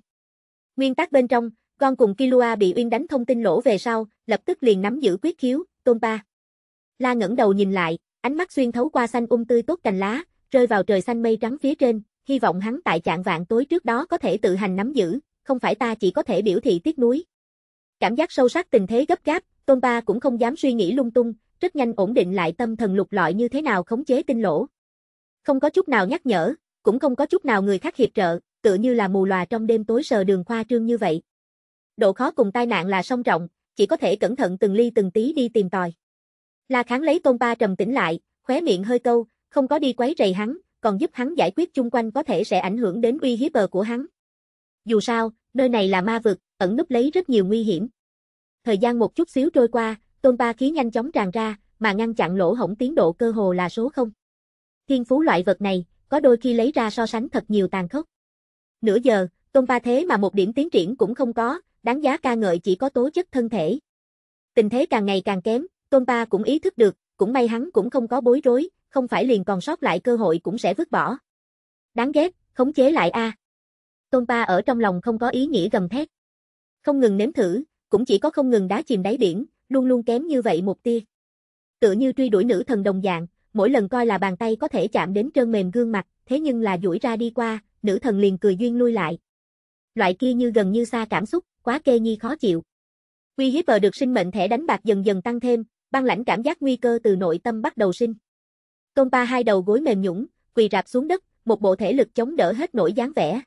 Nguyên tắc bên trong, con cùng Kilua bị Uyên đánh thông tin lỗ về sau, lập tức liền nắm giữ quyết khiếu, tôn ba. La ngẩng đầu nhìn lại, ánh mắt xuyên thấu qua xanh um tươi tốt cành lá, rơi vào trời xanh mây trắng phía trên, hy vọng hắn tại trạng vạn tối trước đó có thể tự hành nắm giữ, không phải ta chỉ có thể biểu thị tiếc núi. Cảm giác sâu sắc tình thế gấp gáp, Tôn Ba cũng không dám suy nghĩ lung tung, rất nhanh ổn định lại tâm thần lục lọi như thế nào khống chế tinh lỗ. Không có chút nào nhắc nhở, cũng không có chút nào người khác hiệp trợ, tựa như là mù lòa trong đêm tối sờ đường khoa trương như vậy. Độ khó cùng tai nạn là song trọng, chỉ có thể cẩn thận từng ly từng tí đi tìm tòi. La Kháng lấy tôn ba trầm tĩnh lại, khóe miệng hơi câu, không có đi quấy rầy hắn, còn giúp hắn giải quyết chung quanh có thể sẽ ảnh hưởng đến uy hiếp bờ của hắn. Dù sao, nơi này là ma vực, ẩn núp lấy rất nhiều nguy hiểm. Thời gian một chút xíu trôi qua, tôn ba khí nhanh chóng tràn ra, mà ngăn chặn lỗ hổng tiến độ cơ hồ là số không. Thiên phú loại vật này, có đôi khi lấy ra so sánh thật nhiều tàn khốc. Nửa giờ, Tôn ba thế mà một điểm tiến triển cũng không có, đáng giá ca ngợi chỉ có tố chất thân thể. Tình thế càng ngày càng kém, Tôn ba cũng ý thức được, cũng may hắn cũng không có bối rối, không phải liền còn sót lại cơ hội cũng sẽ vứt bỏ. Đáng ghét, khống chế lại a. Tôn ba ở trong lòng không có ý nghĩa gầm thét. Không ngừng nếm thử, cũng chỉ có không ngừng đá chìm đáy biển, luôn luôn kém như vậy một tia. Tựa như truy đuổi nữ thần đồng dạng, mỗi lần coi là bàn tay có thể chạm đến trơn mềm gương mặt, thế nhưng là duỗi ra đi qua, nữ thần liền cười duyên lui lại. Loại kia như gần như xa cảm xúc, quá kê nhi khó chịu. Quy hiếp vợ được sinh mệnh thẻ đánh bạc dần dần tăng thêm, băng lãnh cảm giác nguy cơ từ nội tâm bắt đầu sinh. Công pa hai đầu gối mềm nhũng, quỳ rạp xuống đất, một bộ thể lực chống đỡ hết nổi dáng vẻ.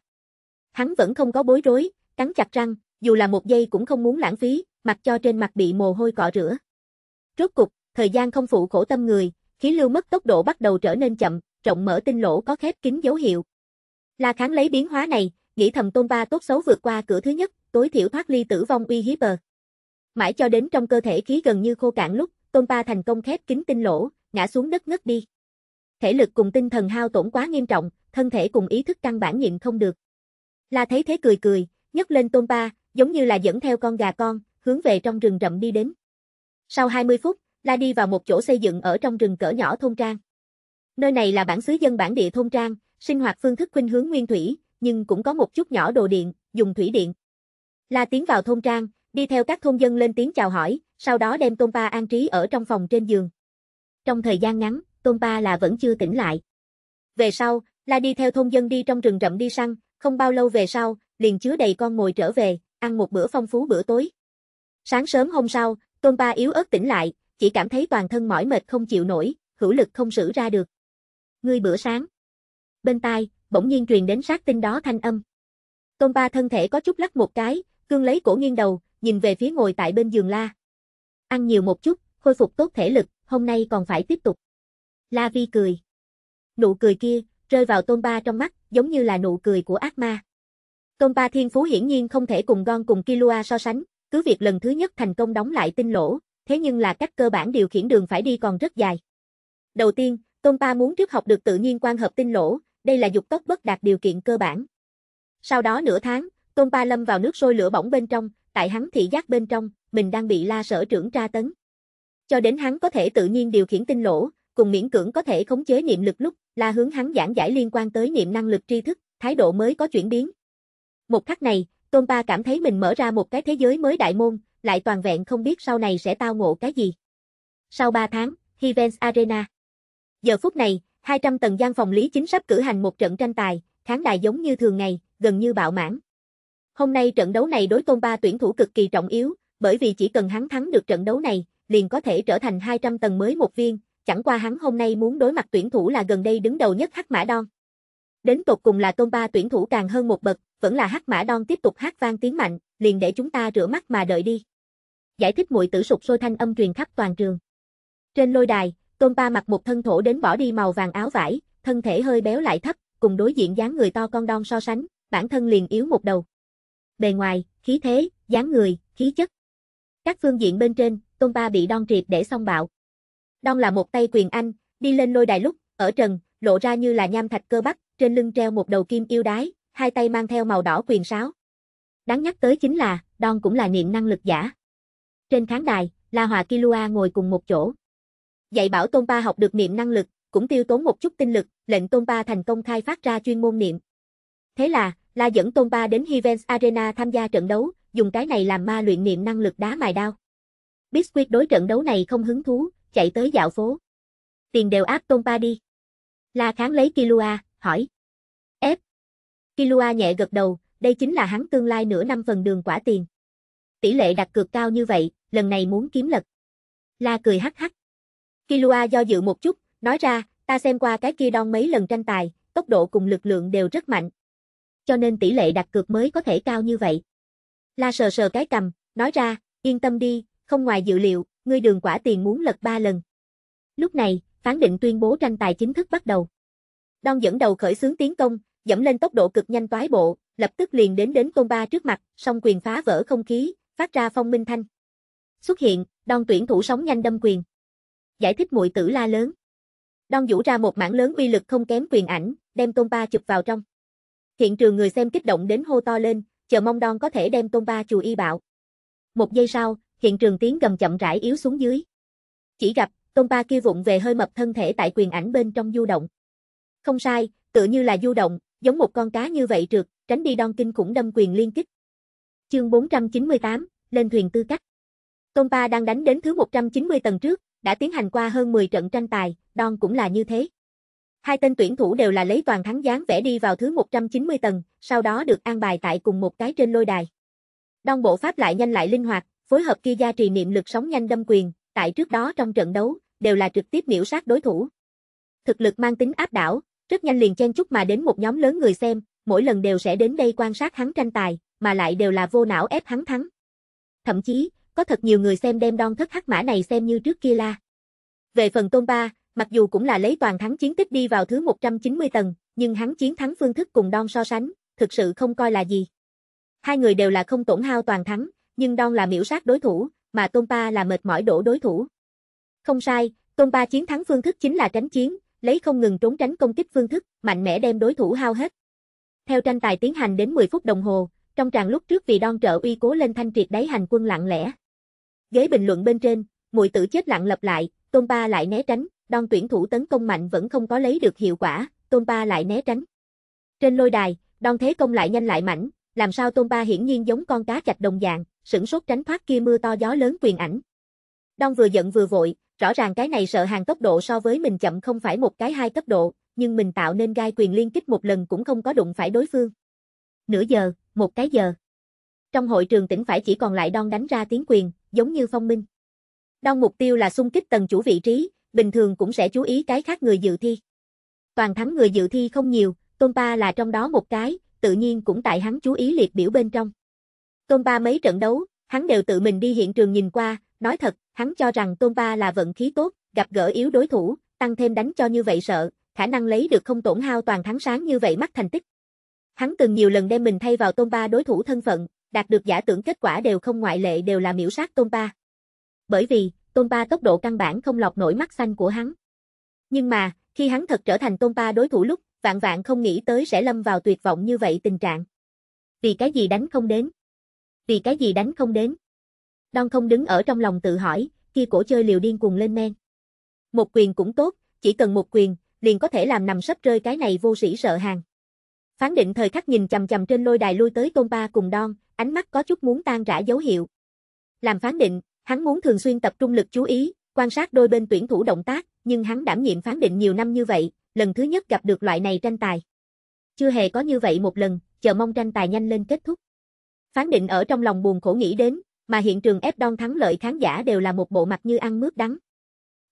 Hắn vẫn không có bối rối, cắn chặt răng, dù là một giây cũng không muốn lãng phí, mặc cho trên mặt bị mồ hôi cọ rửa. Rốt cục, thời gian không phụ khổ tâm người, khí lưu mất tốc độ bắt đầu trở nên chậm, rộng mở tinh lỗ có khép kín dấu hiệu. La Kháng lấy biến hóa này, nghĩ thầm Tôn Ba tốt xấu vượt qua cửa thứ nhất, tối thiểu thoát ly tử vong uy hiếp bờ. Mãi cho đến trong cơ thể khí gần như khô cạn lúc, Tôn Ba thành công khép kín tinh lỗ, ngã xuống đất ngất đi. Thể lực cùng tinh thần hao tổn quá nghiêm trọng, thân thể cùng ý thức căn bản nhịn không được. La thấy thế cười cười, nhấc lên Tôn Ba, giống như là dẫn theo con gà con, hướng về trong rừng rậm đi đến. Sau 20 phút, La đi vào một chỗ xây dựng ở trong rừng cỡ nhỏ thôn trang. Nơi này là bản xứ dân bản địa thôn trang, sinh hoạt phương thức khuynh hướng nguyên thủy, nhưng cũng có một chút nhỏ đồ điện, dùng thủy điện. La tiến vào thôn trang, đi theo các thôn dân lên tiếng chào hỏi, sau đó đem Tôn Pa an trí ở trong phòng trên giường. Trong thời gian ngắn, Tôn Pa là vẫn chưa tỉnh lại. Về sau, La đi theo thôn dân đi trong rừng rậm đi săn, không bao lâu về sau, liền chứa đầy con mồi trở về, ăn một bữa phong phú bữa tối. Sáng sớm hôm sau, Tôn Pa yếu ớt tỉnh lại, chỉ cảm thấy toàn thân mỏi mệt không chịu nổi, hữu lực không sử ra được. Ngươi bữa sáng bên tai, bỗng nhiên truyền đến sát tinh đó thanh âm. Tôn ba thân thể có chút lắc một cái, cương lấy cổ nghiêng đầu, nhìn về phía ngồi tại bên giường la. Ăn nhiều một chút, khôi phục tốt thể lực, hôm nay còn phải tiếp tục. La Vi cười. Nụ cười kia, rơi vào tôn ba trong mắt, giống như là nụ cười của ác ma. Tôn ba thiên phú hiển nhiên không thể cùng Gon cùng Kilua so sánh, cứ việc lần thứ nhất thành công đóng lại tinh lỗ, thế nhưng là cách cơ bản điều khiển đường phải đi còn rất dài. Đầu tiên, Tôn ba muốn trước học được tự nhiên quan hợp tinh lỗ, đây là dục tốc bất đạt điều kiện cơ bản. Sau đó nửa tháng, Tôn ba lâm vào nước sôi lửa bỏng bên trong, tại hắn thị giác bên trong, mình đang bị la sở trưởng tra tấn. Cho đến hắn có thể tự nhiên điều khiển tinh lỗ, cùng miễn cưỡng có thể khống chế niệm lực lúc, là hướng hắn giảng giải liên quan tới niệm năng lực tri thức, thái độ mới có chuyển biến. Một khắc này, Tôn ba cảm thấy mình mở ra một cái thế giới mới đại môn, lại toàn vẹn không biết sau này sẽ tao ngộ cái gì. Sau 3 tháng, Events Arena. Giờ phút này, 200 tầng gian phòng Lý Chính sắp cử hành một trận tranh tài, khán đài giống như thường ngày, gần như bạo mãn. Hôm nay trận đấu này đối Tôn Ba tuyển thủ cực kỳ trọng yếu, bởi vì chỉ cần hắn thắng được trận đấu này, liền có thể trở thành 200 tầng mới một viên, chẳng qua hắn hôm nay muốn đối mặt tuyển thủ là gần đây đứng đầu nhất Hắc Mã Đon. Đến tột cùng là Tôn Ba tuyển thủ càng hơn một bậc, vẫn là Hắc Mã Đon tiếp tục hát vang tiếng mạnh, liền để chúng ta rửa mắt mà đợi đi. Giải thích muội tử sụt sôi thanh âm truyền khắp toàn trường. Trên lôi đài, Tôn Tompa mặc một thân thổ đến bỏ đi màu vàng áo vải, thân thể hơi béo lại thấp, cùng đối diện dáng người to con đon so sánh, bản thân liền yếu một đầu. Bề ngoài, khí thế, dáng người, khí chất. Các phương diện bên trên, Tôn Tompa bị đon triệt để song bạo. Đon là một tay quyền anh, đi lên lôi đài lúc, ở trần, lộ ra như là nham thạch cơ bắp, trên lưng treo một đầu kim yêu đái, hai tay mang theo màu đỏ quyền sáo. Đáng nhắc tới chính là, đon cũng là niệm năng lực giả. Trên khán đài, La Hòa Kilua ngồi cùng một chỗ, Dạy bảo Tôn Pa học được niệm năng lực, cũng tiêu tốn một chút tinh lực, lệnh Tôn Pa thành công khai phát ra chuyên môn niệm. Thế là, La dẫn Tôn Pa đến Hivens Arena tham gia trận đấu, dùng cái này làm ma luyện niệm năng lực đá mài đao. Biscuit đối trận đấu này không hứng thú, chạy tới dạo phố. Tiền đều áp Tôn Pa đi. La kháng lấy Kilua, hỏi. Ép. Kilua nhẹ gật đầu, đây chính là hắn tương lai nửa năm phần đường quả tiền. Tỷ lệ đặt cược cao như vậy, lần này muốn kiếm lật. La cười hắc hắc. Kilua do dự một chút, nói ra, ta xem qua cái kia đon mấy lần tranh tài, tốc độ cùng lực lượng đều rất mạnh. Cho nên tỷ lệ đặt cược mới có thể cao như vậy. La sờ sờ cái cầm, nói ra, yên tâm đi, không ngoài dự liệu, ngươi đường quả tiền muốn lật ba lần. Lúc này, phán định tuyên bố tranh tài chính thức bắt đầu. Đon dẫn đầu khởi xướng tiến công, dẫm lên tốc độ cực nhanh toái bộ, lập tức liền đến đến tôn ba trước mặt, song quyền phá vỡ không khí, phát ra phong minh thanh. Xuất hiện, đòn tuyển thủ sóng nhanh đâm quyền giải thích muội tử la lớn. Đon vũ ra một mảng lớn uy lực không kém quyền ảnh, đem Tôn Ba chụp vào trong. Hiện trường người xem kích động đến hô to lên, chờ mong Đon có thể đem Tôn Ba chùi y bạo. Một giây sau, hiện trường tiếng gầm chậm rãi yếu xuống dưới. Chỉ gặp, Tôn Ba kia vụng về hơi mập thân thể tại quyền ảnh bên trong du động. Không sai, tự như là du động, giống một con cá như vậy trượt, tránh đi Đon kinh khủng đâm quyền liên kích. Chương 498, lên thuyền tư cách. Tôn ba đang đánh đến thứ 190 tầng trước, đã tiến hành qua hơn 10 trận tranh tài, Don cũng là như thế. Hai tên tuyển thủ đều là lấy toàn thắng dáng vẽ đi vào thứ 190 tầng, sau đó được an bài tại cùng một cái trên lôi đài. Don bộ pháp lại nhanh lại linh hoạt, phối hợp kia gia trì niệm lực sóng nhanh đâm quyền, tại trước đó trong trận đấu, đều là trực tiếp miễu sát đối thủ. Thực lực mang tính áp đảo, rất nhanh liền chen chúc mà đến một nhóm lớn người xem, mỗi lần đều sẽ đến đây quan sát hắn tranh tài, mà lại đều là vô não ép hắn thắng. Thậm chí, có thật nhiều người xem đem đon thất hắc mã này xem như trước kia la. Về phần Tôn Ba, mặc dù cũng là lấy toàn thắng chiến tích đi vào thứ 190 tầng, nhưng hắn chiến thắng phương thức cùng đon so sánh, thực sự không coi là gì. Hai người đều là không tổn hao toàn thắng, nhưng đon là miễu sát đối thủ, mà Tôn Ba là mệt mỏi đổ đối thủ. Không sai, Tôn Ba chiến thắng phương thức chính là tránh chiến, lấy không ngừng trốn tránh công kích phương thức, mạnh mẽ đem đối thủ hao hết. Theo tranh tài tiến hành đến 10 phút đồng hồ, trong tràng lúc trước vì đon trợ uy cố lên thanh triệt đáy hành quân lặng lẽ. Ghế bình luận bên trên, muội tử chết lặng lập lại, Tôn Ba lại né tránh, đòn tuyển thủ tấn công mạnh vẫn không có lấy được hiệu quả, Tôn Ba lại né tránh. Trên lôi đài, đòn thế công lại nhanh lại mảnh, làm sao Tôn Ba hiển nhiên giống con cá chạch đồng dạng, sửng sốt tránh thoát kia mưa to gió lớn quyền ảnh. Đon vừa giận vừa vội, rõ ràng cái này sợ hàng tốc độ so với mình chậm không phải một cái hai cấp độ, nhưng mình tạo nên gai quyền liên kích một lần cũng không có đụng phải đối phương. Nửa giờ, một cái giờ. Trong hội trường tỉnh phải chỉ còn lại đon đánh ra tiếng quyền, giống như phong minh. Đon mục tiêu là xung kích tầng chủ vị trí, bình thường cũng sẽ chú ý cái khác người dự thi. Toàn thắng người dự thi không nhiều, Tôn ba là trong đó một cái, tự nhiên cũng tại hắn chú ý liệt biểu bên trong. Tôn ba mấy trận đấu, hắn đều tự mình đi hiện trường nhìn qua, nói thật, hắn cho rằng Tôn ba là vận khí tốt, gặp gỡ yếu đối thủ, tăng thêm đánh cho như vậy sợ, khả năng lấy được không tổn hao toàn thắng sáng như vậy mắc thành tích. Hắn từng nhiều lần đem mình thay vào Tôn ba đối thủ thân phận, đạt được giả tưởng kết quả đều không ngoại lệ đều là miểu sát Tôn ba Bởi vì, Tôn ba tốc độ căn bản không lọt nổi mắt xanh của hắn. Nhưng mà, khi hắn thật trở thành Tôn ba đối thủ lúc, vạn vạn không nghĩ tới sẽ lâm vào tuyệt vọng như vậy tình trạng. Vì cái gì đánh không đến? Vì cái gì đánh không đến? Đon không đứng ở trong lòng tự hỏi, khi cổ chơi liều điên cuồng lên men. Một quyền cũng tốt, chỉ cần một quyền, liền có thể làm nằm sắp rơi cái này vô sĩ sợ hàng. Phán định thời khắc nhìn chầm chầm trên lôi đài lui tới Tôn ba cùng Đon, ánh mắt có chút muốn tan rã dấu hiệu. Làm phán định, hắn muốn thường xuyên tập trung lực chú ý, quan sát đôi bên tuyển thủ động tác, nhưng hắn đảm nhiệm phán định nhiều năm như vậy, lần thứ nhất gặp được loại này tranh tài. Chưa hề có như vậy một lần, chờ mong tranh tài nhanh lên kết thúc. Phán định ở trong lòng buồn khổ nghĩ đến, mà hiện trường ép đon thắng lợi khán giả đều là một bộ mặt như ăn mướp đắng.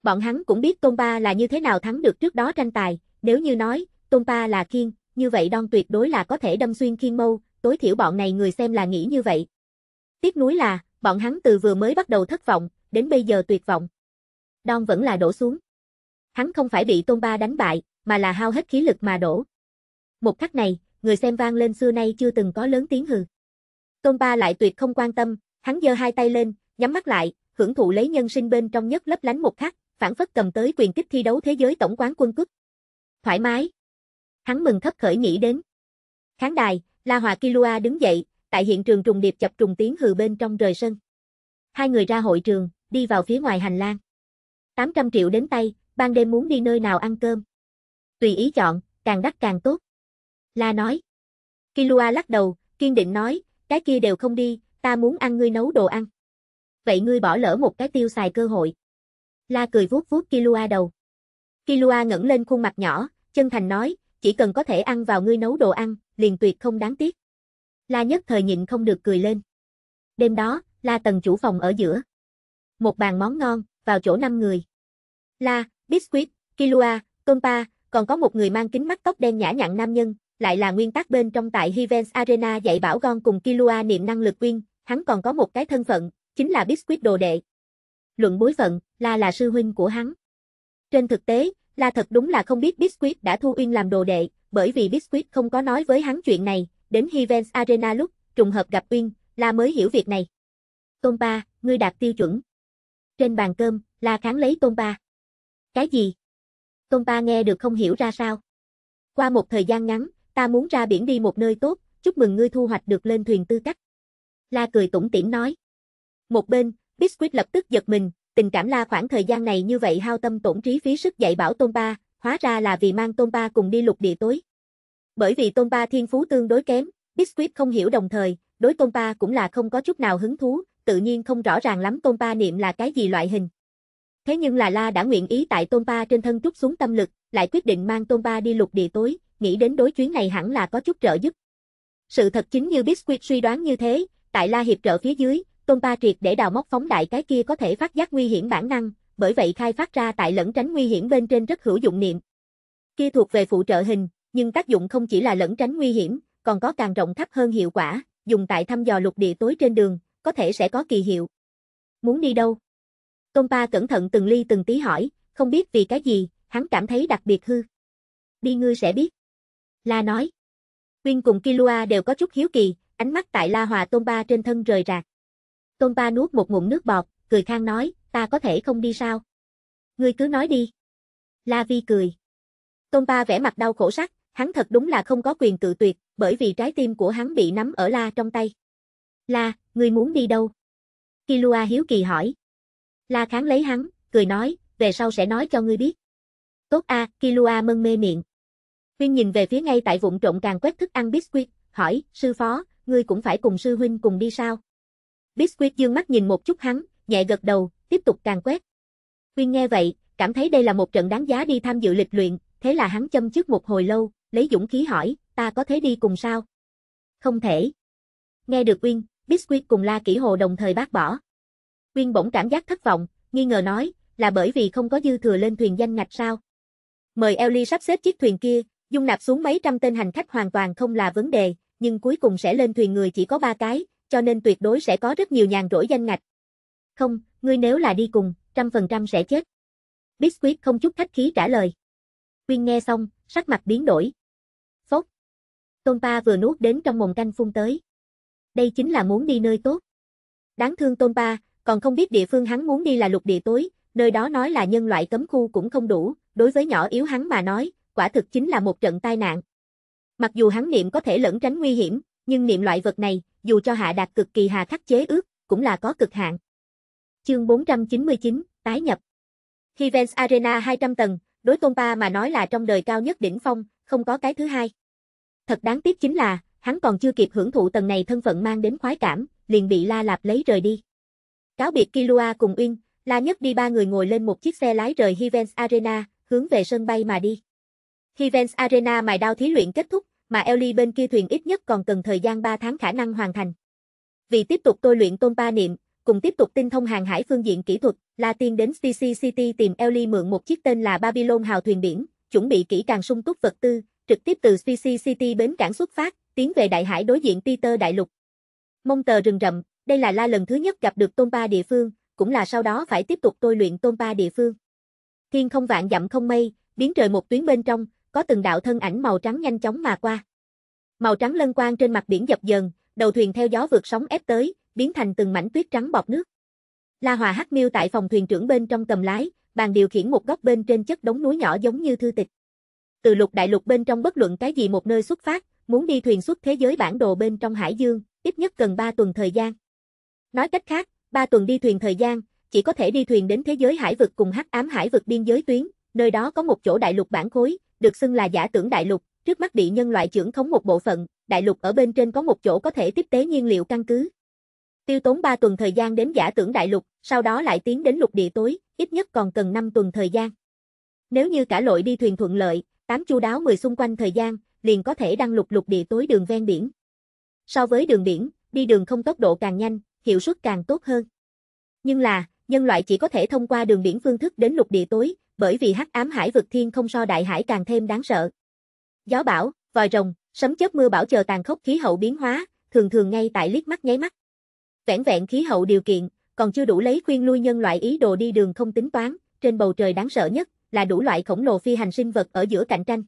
Bọn hắn cũng biết Tôn Ba là như thế nào thắng được trước đó tranh tài, nếu như nói, Tôn Ba là kiên, như vậy đon tuyệt đối là có thể đâm xuyên khiên mâu, tối thiểu bọn này người xem là nghĩ như vậy. Tiếc nuối là, bọn hắn từ vừa mới bắt đầu thất vọng, đến bây giờ tuyệt vọng. Đon vẫn là đổ xuống. Hắn không phải bị Tôn Ba đánh bại, mà là hao hết khí lực mà đổ. Một khắc này, người xem vang lên xưa nay chưa từng có lớn tiếng hừ. Tôn Ba lại tuyệt không quan tâm, hắn giơ hai tay lên, nhắm mắt lại, hưởng thụ lấy nhân sinh bên trong nhất lấp lánh một khắc, phản phất cầm tới quyền kích thi đấu thế giới tổng quán quân cướp Thoải mái, hắn mừng thấp khởi nghĩ đến. Khán đài, La Hòa Kilua đứng dậy, tại hiện trường trùng điệp chập trùng tiếng hừ bên trong rời sân. Hai người ra hội trường, đi vào phía ngoài hành lang. 800 triệu đến tay, ban đêm muốn đi nơi nào ăn cơm. Tùy ý chọn, càng đắt càng tốt. La nói. Kilua lắc đầu, kiên định nói, cái kia đều không đi, ta muốn ăn ngươi nấu đồ ăn. Vậy ngươi bỏ lỡ một cái tiêu xài cơ hội. La cười vuốt vuốt Kilua đầu. Kilua ngẩng lên khuôn mặt nhỏ, chân thành nói, chỉ cần có thể ăn vào ngươi nấu đồ ăn, liền tuyệt không đáng tiếc. La nhất thời nhịn không được cười lên. Đêm đó, La tần chủ phòng ở giữa. Một bàn món ngon, vào chỗ năm người. La, Biscuit, Kilua, Compa, còn có một người mang kính mắt tóc đen nhã nhặn nam nhân, lại là nguyên tắc bên trong tại Hivens Arena dạy bảo Gon cùng Kilua niệm năng lực quyên, hắn còn có một cái thân phận, chính là Biscuit đồ đệ. Luận bối phận, La là sư huynh của hắn. Trên thực tế, La thật đúng là không biết Biscuit đã thu Uyên làm đồ đệ, bởi vì Biscuit không có nói với hắn chuyện này, đến Heaven's Arena lúc, trùng hợp gặp Uyên, La mới hiểu việc này. Tôn ba, ngươi đạt tiêu chuẩn. Trên bàn cơm, La kháng lấy Tôn ba. Cái gì? Tôn ba nghe được không hiểu ra sao. Qua một thời gian ngắn, ta muốn ra biển đi một nơi tốt, chúc mừng ngươi thu hoạch được lên thuyền tư cách. La cười tủm tỉm nói. Một bên, Biscuit lập tức giật mình, tình cảm la khoảng thời gian này như vậy hao tâm tổn trí phí sức dạy bảo Tôn Ba, hóa ra là vì mang Tôn Ba cùng đi lục địa tối. Bởi vì Tôn Ba thiên phú tương đối kém, Biscuit không hiểu đồng thời, đối Tôn Ba cũng là không có chút nào hứng thú, tự nhiên không rõ ràng lắm Tôn Ba niệm là cái gì loại hình. Thế nhưng là La đã nguyện ý tại Tôn Ba trên thân trút xuống tâm lực, lại quyết định mang Tôn Ba đi lục địa tối, nghĩ đến đối chuyến này hẳn là có chút trợ giúp. Sự thật chính như Biscuit suy đoán như thế, tại La hiệp trợ phía dưới, Tôn Ba triệt để đào móc phóng đại cái kia có thể phát giác nguy hiểm bản năng, bởi vậy khai phát ra tại lẫn tránh nguy hiểm bên trên rất hữu dụng niệm. Kia thuộc về phụ trợ hình, nhưng tác dụng không chỉ là lẫn tránh nguy hiểm, còn có càng rộng khắp hơn hiệu quả, dùng tại thăm dò lục địa tối trên đường, có thể sẽ có kỳ hiệu. Muốn đi đâu? Tôn Ba cẩn thận từng ly từng tí hỏi, không biết vì cái gì, hắn cảm thấy đặc biệt hư. Đi ngươi sẽ biết. La nói. Quyên cùng Kilua đều có chút hiếu kỳ, ánh mắt tại La Hòa Tôn Ba trên thân rời rạc. Tôn Ba nuốt một ngụm nước bọt, cười khang nói, ta có thể không đi sao? Ngươi cứ nói đi. La Vi cười. Tôn Ba vẻ mặt đau khổ sắc, hắn thật đúng là không có quyền cự tuyệt, bởi vì trái tim của hắn bị nắm ở La trong tay. La, ngươi muốn đi đâu? Kilua hiếu kỳ hỏi. La kháng lấy hắn, cười nói, về sau sẽ nói cho ngươi biết. Tốt a, Kilua mân mê miệng. Huyên nhìn về phía ngay tại vụn trộn càng quét thức ăn biscuit, hỏi, sư phó, ngươi cũng phải cùng sư huynh cùng đi sao? Biscuit dương mắt nhìn một chút hắn, nhẹ gật đầu, tiếp tục càng quét. Quyên nghe vậy, cảm thấy đây là một trận đáng giá đi tham dự lịch luyện, thế là hắn châm trước một hồi lâu, lấy dũng khí hỏi, ta có thể đi cùng sao? Không thể. Nghe được Quyên, Biscuit cùng La Kỷ Hồ đồng thời bác bỏ. Quyên bỗng cảm giác thất vọng, nghi ngờ nói, là bởi vì không có dư thừa lên thuyền danh ngạch sao? Mời Ellie sắp xếp chiếc thuyền kia, dung nạp xuống mấy trăm tên hành khách hoàn toàn không là vấn đề, nhưng cuối cùng sẽ lên thuyền người chỉ có ba cái, cho nên tuyệt đối sẽ có rất nhiều nhàn rỗi danh ngạch. Không, ngươi nếu là đi cùng, trăm phần trăm sẽ chết. Biscuit không chút khách khí trả lời. Quyên nghe xong, sắc mặt biến đổi. Phốc. Tôn Pa vừa nuốt đến trong mồm canh phun tới. Đây chính là muốn đi nơi tốt. Đáng thương Tôn Pa, còn không biết địa phương hắn muốn đi là lục địa tối, nơi đó nói là nhân loại cấm khu cũng không đủ, đối với nhỏ yếu hắn mà nói, quả thực chính là một trận tai nạn. Mặc dù hắn niệm có thể lẩn tránh nguy hiểm, nhưng niệm loại vật này, dù cho hạ đạt cực kỳ hà khắc chế ước, cũng là có cực hạn. Chương 499, tái nhập. Hivens Arena 200 tầng, đối tôn ba mà nói là trong đời cao nhất đỉnh phong, không có cái thứ hai. Thật đáng tiếc chính là, hắn còn chưa kịp hưởng thụ tầng này thân phận mang đến khoái cảm, liền bị La Lạp lấy rời đi. Cáo biệt Kilua cùng Uyên, La Nhất đi ba người ngồi lên một chiếc xe lái rời Hivens Arena, hướng về sân bay mà đi. Hivens Arena mài đao thí luyện kết thúc, mà Ellie bên kia thuyền ít nhất còn cần thời gian 3 tháng khả năng hoàn thành. Vì tiếp tục tôi luyện tôn ba niệm, cùng tiếp tục tinh thông hàng hải phương diện kỹ thuật, La Tiên đến CC City tìm Ellie mượn một chiếc tên là Babylon hào thuyền biển, chuẩn bị kỹ càng sung túc vật tư, trực tiếp từ CC City bến cảng xuất phát, tiến về đại hải đối diện Peter đại lục. Mông tờ rừng rậm, đây là La lần thứ nhất gặp được tôn ba địa phương, cũng là sau đó phải tiếp tục tôi luyện tôn ba địa phương. Thiên không vạn dặm không mây, biến trời một tuyến bên trong, có từng đạo thân ảnh màu trắng nhanh chóng mà qua. Màu trắng lân quang trên mặt biển dập dần, đầu thuyền theo gió vượt sóng ép tới, biến thành từng mảnh tuyết trắng bọt nước. La Hòa Hắc Miêu tại phòng thuyền trưởng bên trong cầm lái, bàn điều khiển một góc bên trên chất đống núi nhỏ giống như thư tịch. Từ lục đại lục bên trong bất luận cái gì một nơi xuất phát, muốn đi thuyền xuất thế giới bản đồ bên trong hải dương, ít nhất cần 3 tuần thời gian. Nói cách khác, 3 tuần đi thuyền thời gian, chỉ có thể đi thuyền đến thế giới hải vực cùng hắc ám hải vực biên giới tuyến, nơi đó có một chỗ đại lục bản khối, được xưng là giả tưởng đại lục, trước mắt bị nhân loại trưởng khống một bộ phận, đại lục ở bên trên có một chỗ có thể tiếp tế nhiên liệu căn cứ. Tiêu tốn 3 tuần thời gian đến giả tưởng đại lục, sau đó lại tiến đến lục địa tối, ít nhất còn cần 5 tuần thời gian. Nếu như cả lội đi thuyền thuận lợi, tám chu đáo 10 xung quanh thời gian, liền có thể đăng lục lục địa tối đường ven biển. So với đường biển, đi đường không tốc độ càng nhanh, hiệu suất càng tốt hơn. Nhưng là, nhân loại chỉ có thể thông qua đường biển phương thức đến lục địa tối, bởi vì hắc ám hải vực thiên không so đại hải càng thêm đáng sợ. Gió bão, vòi rồng, sấm chớp mưa bão chờ tàn khốc khí hậu biến hóa, thường thường ngay tại liếc mắt nháy mắt. Vẹn vẹn khí hậu điều kiện, còn chưa đủ lấy khuyên lui nhân loại ý đồ đi đường không tính toán, trên bầu trời đáng sợ nhất là đủ loại khổng lồ phi hành sinh vật ở giữa cạnh tranh.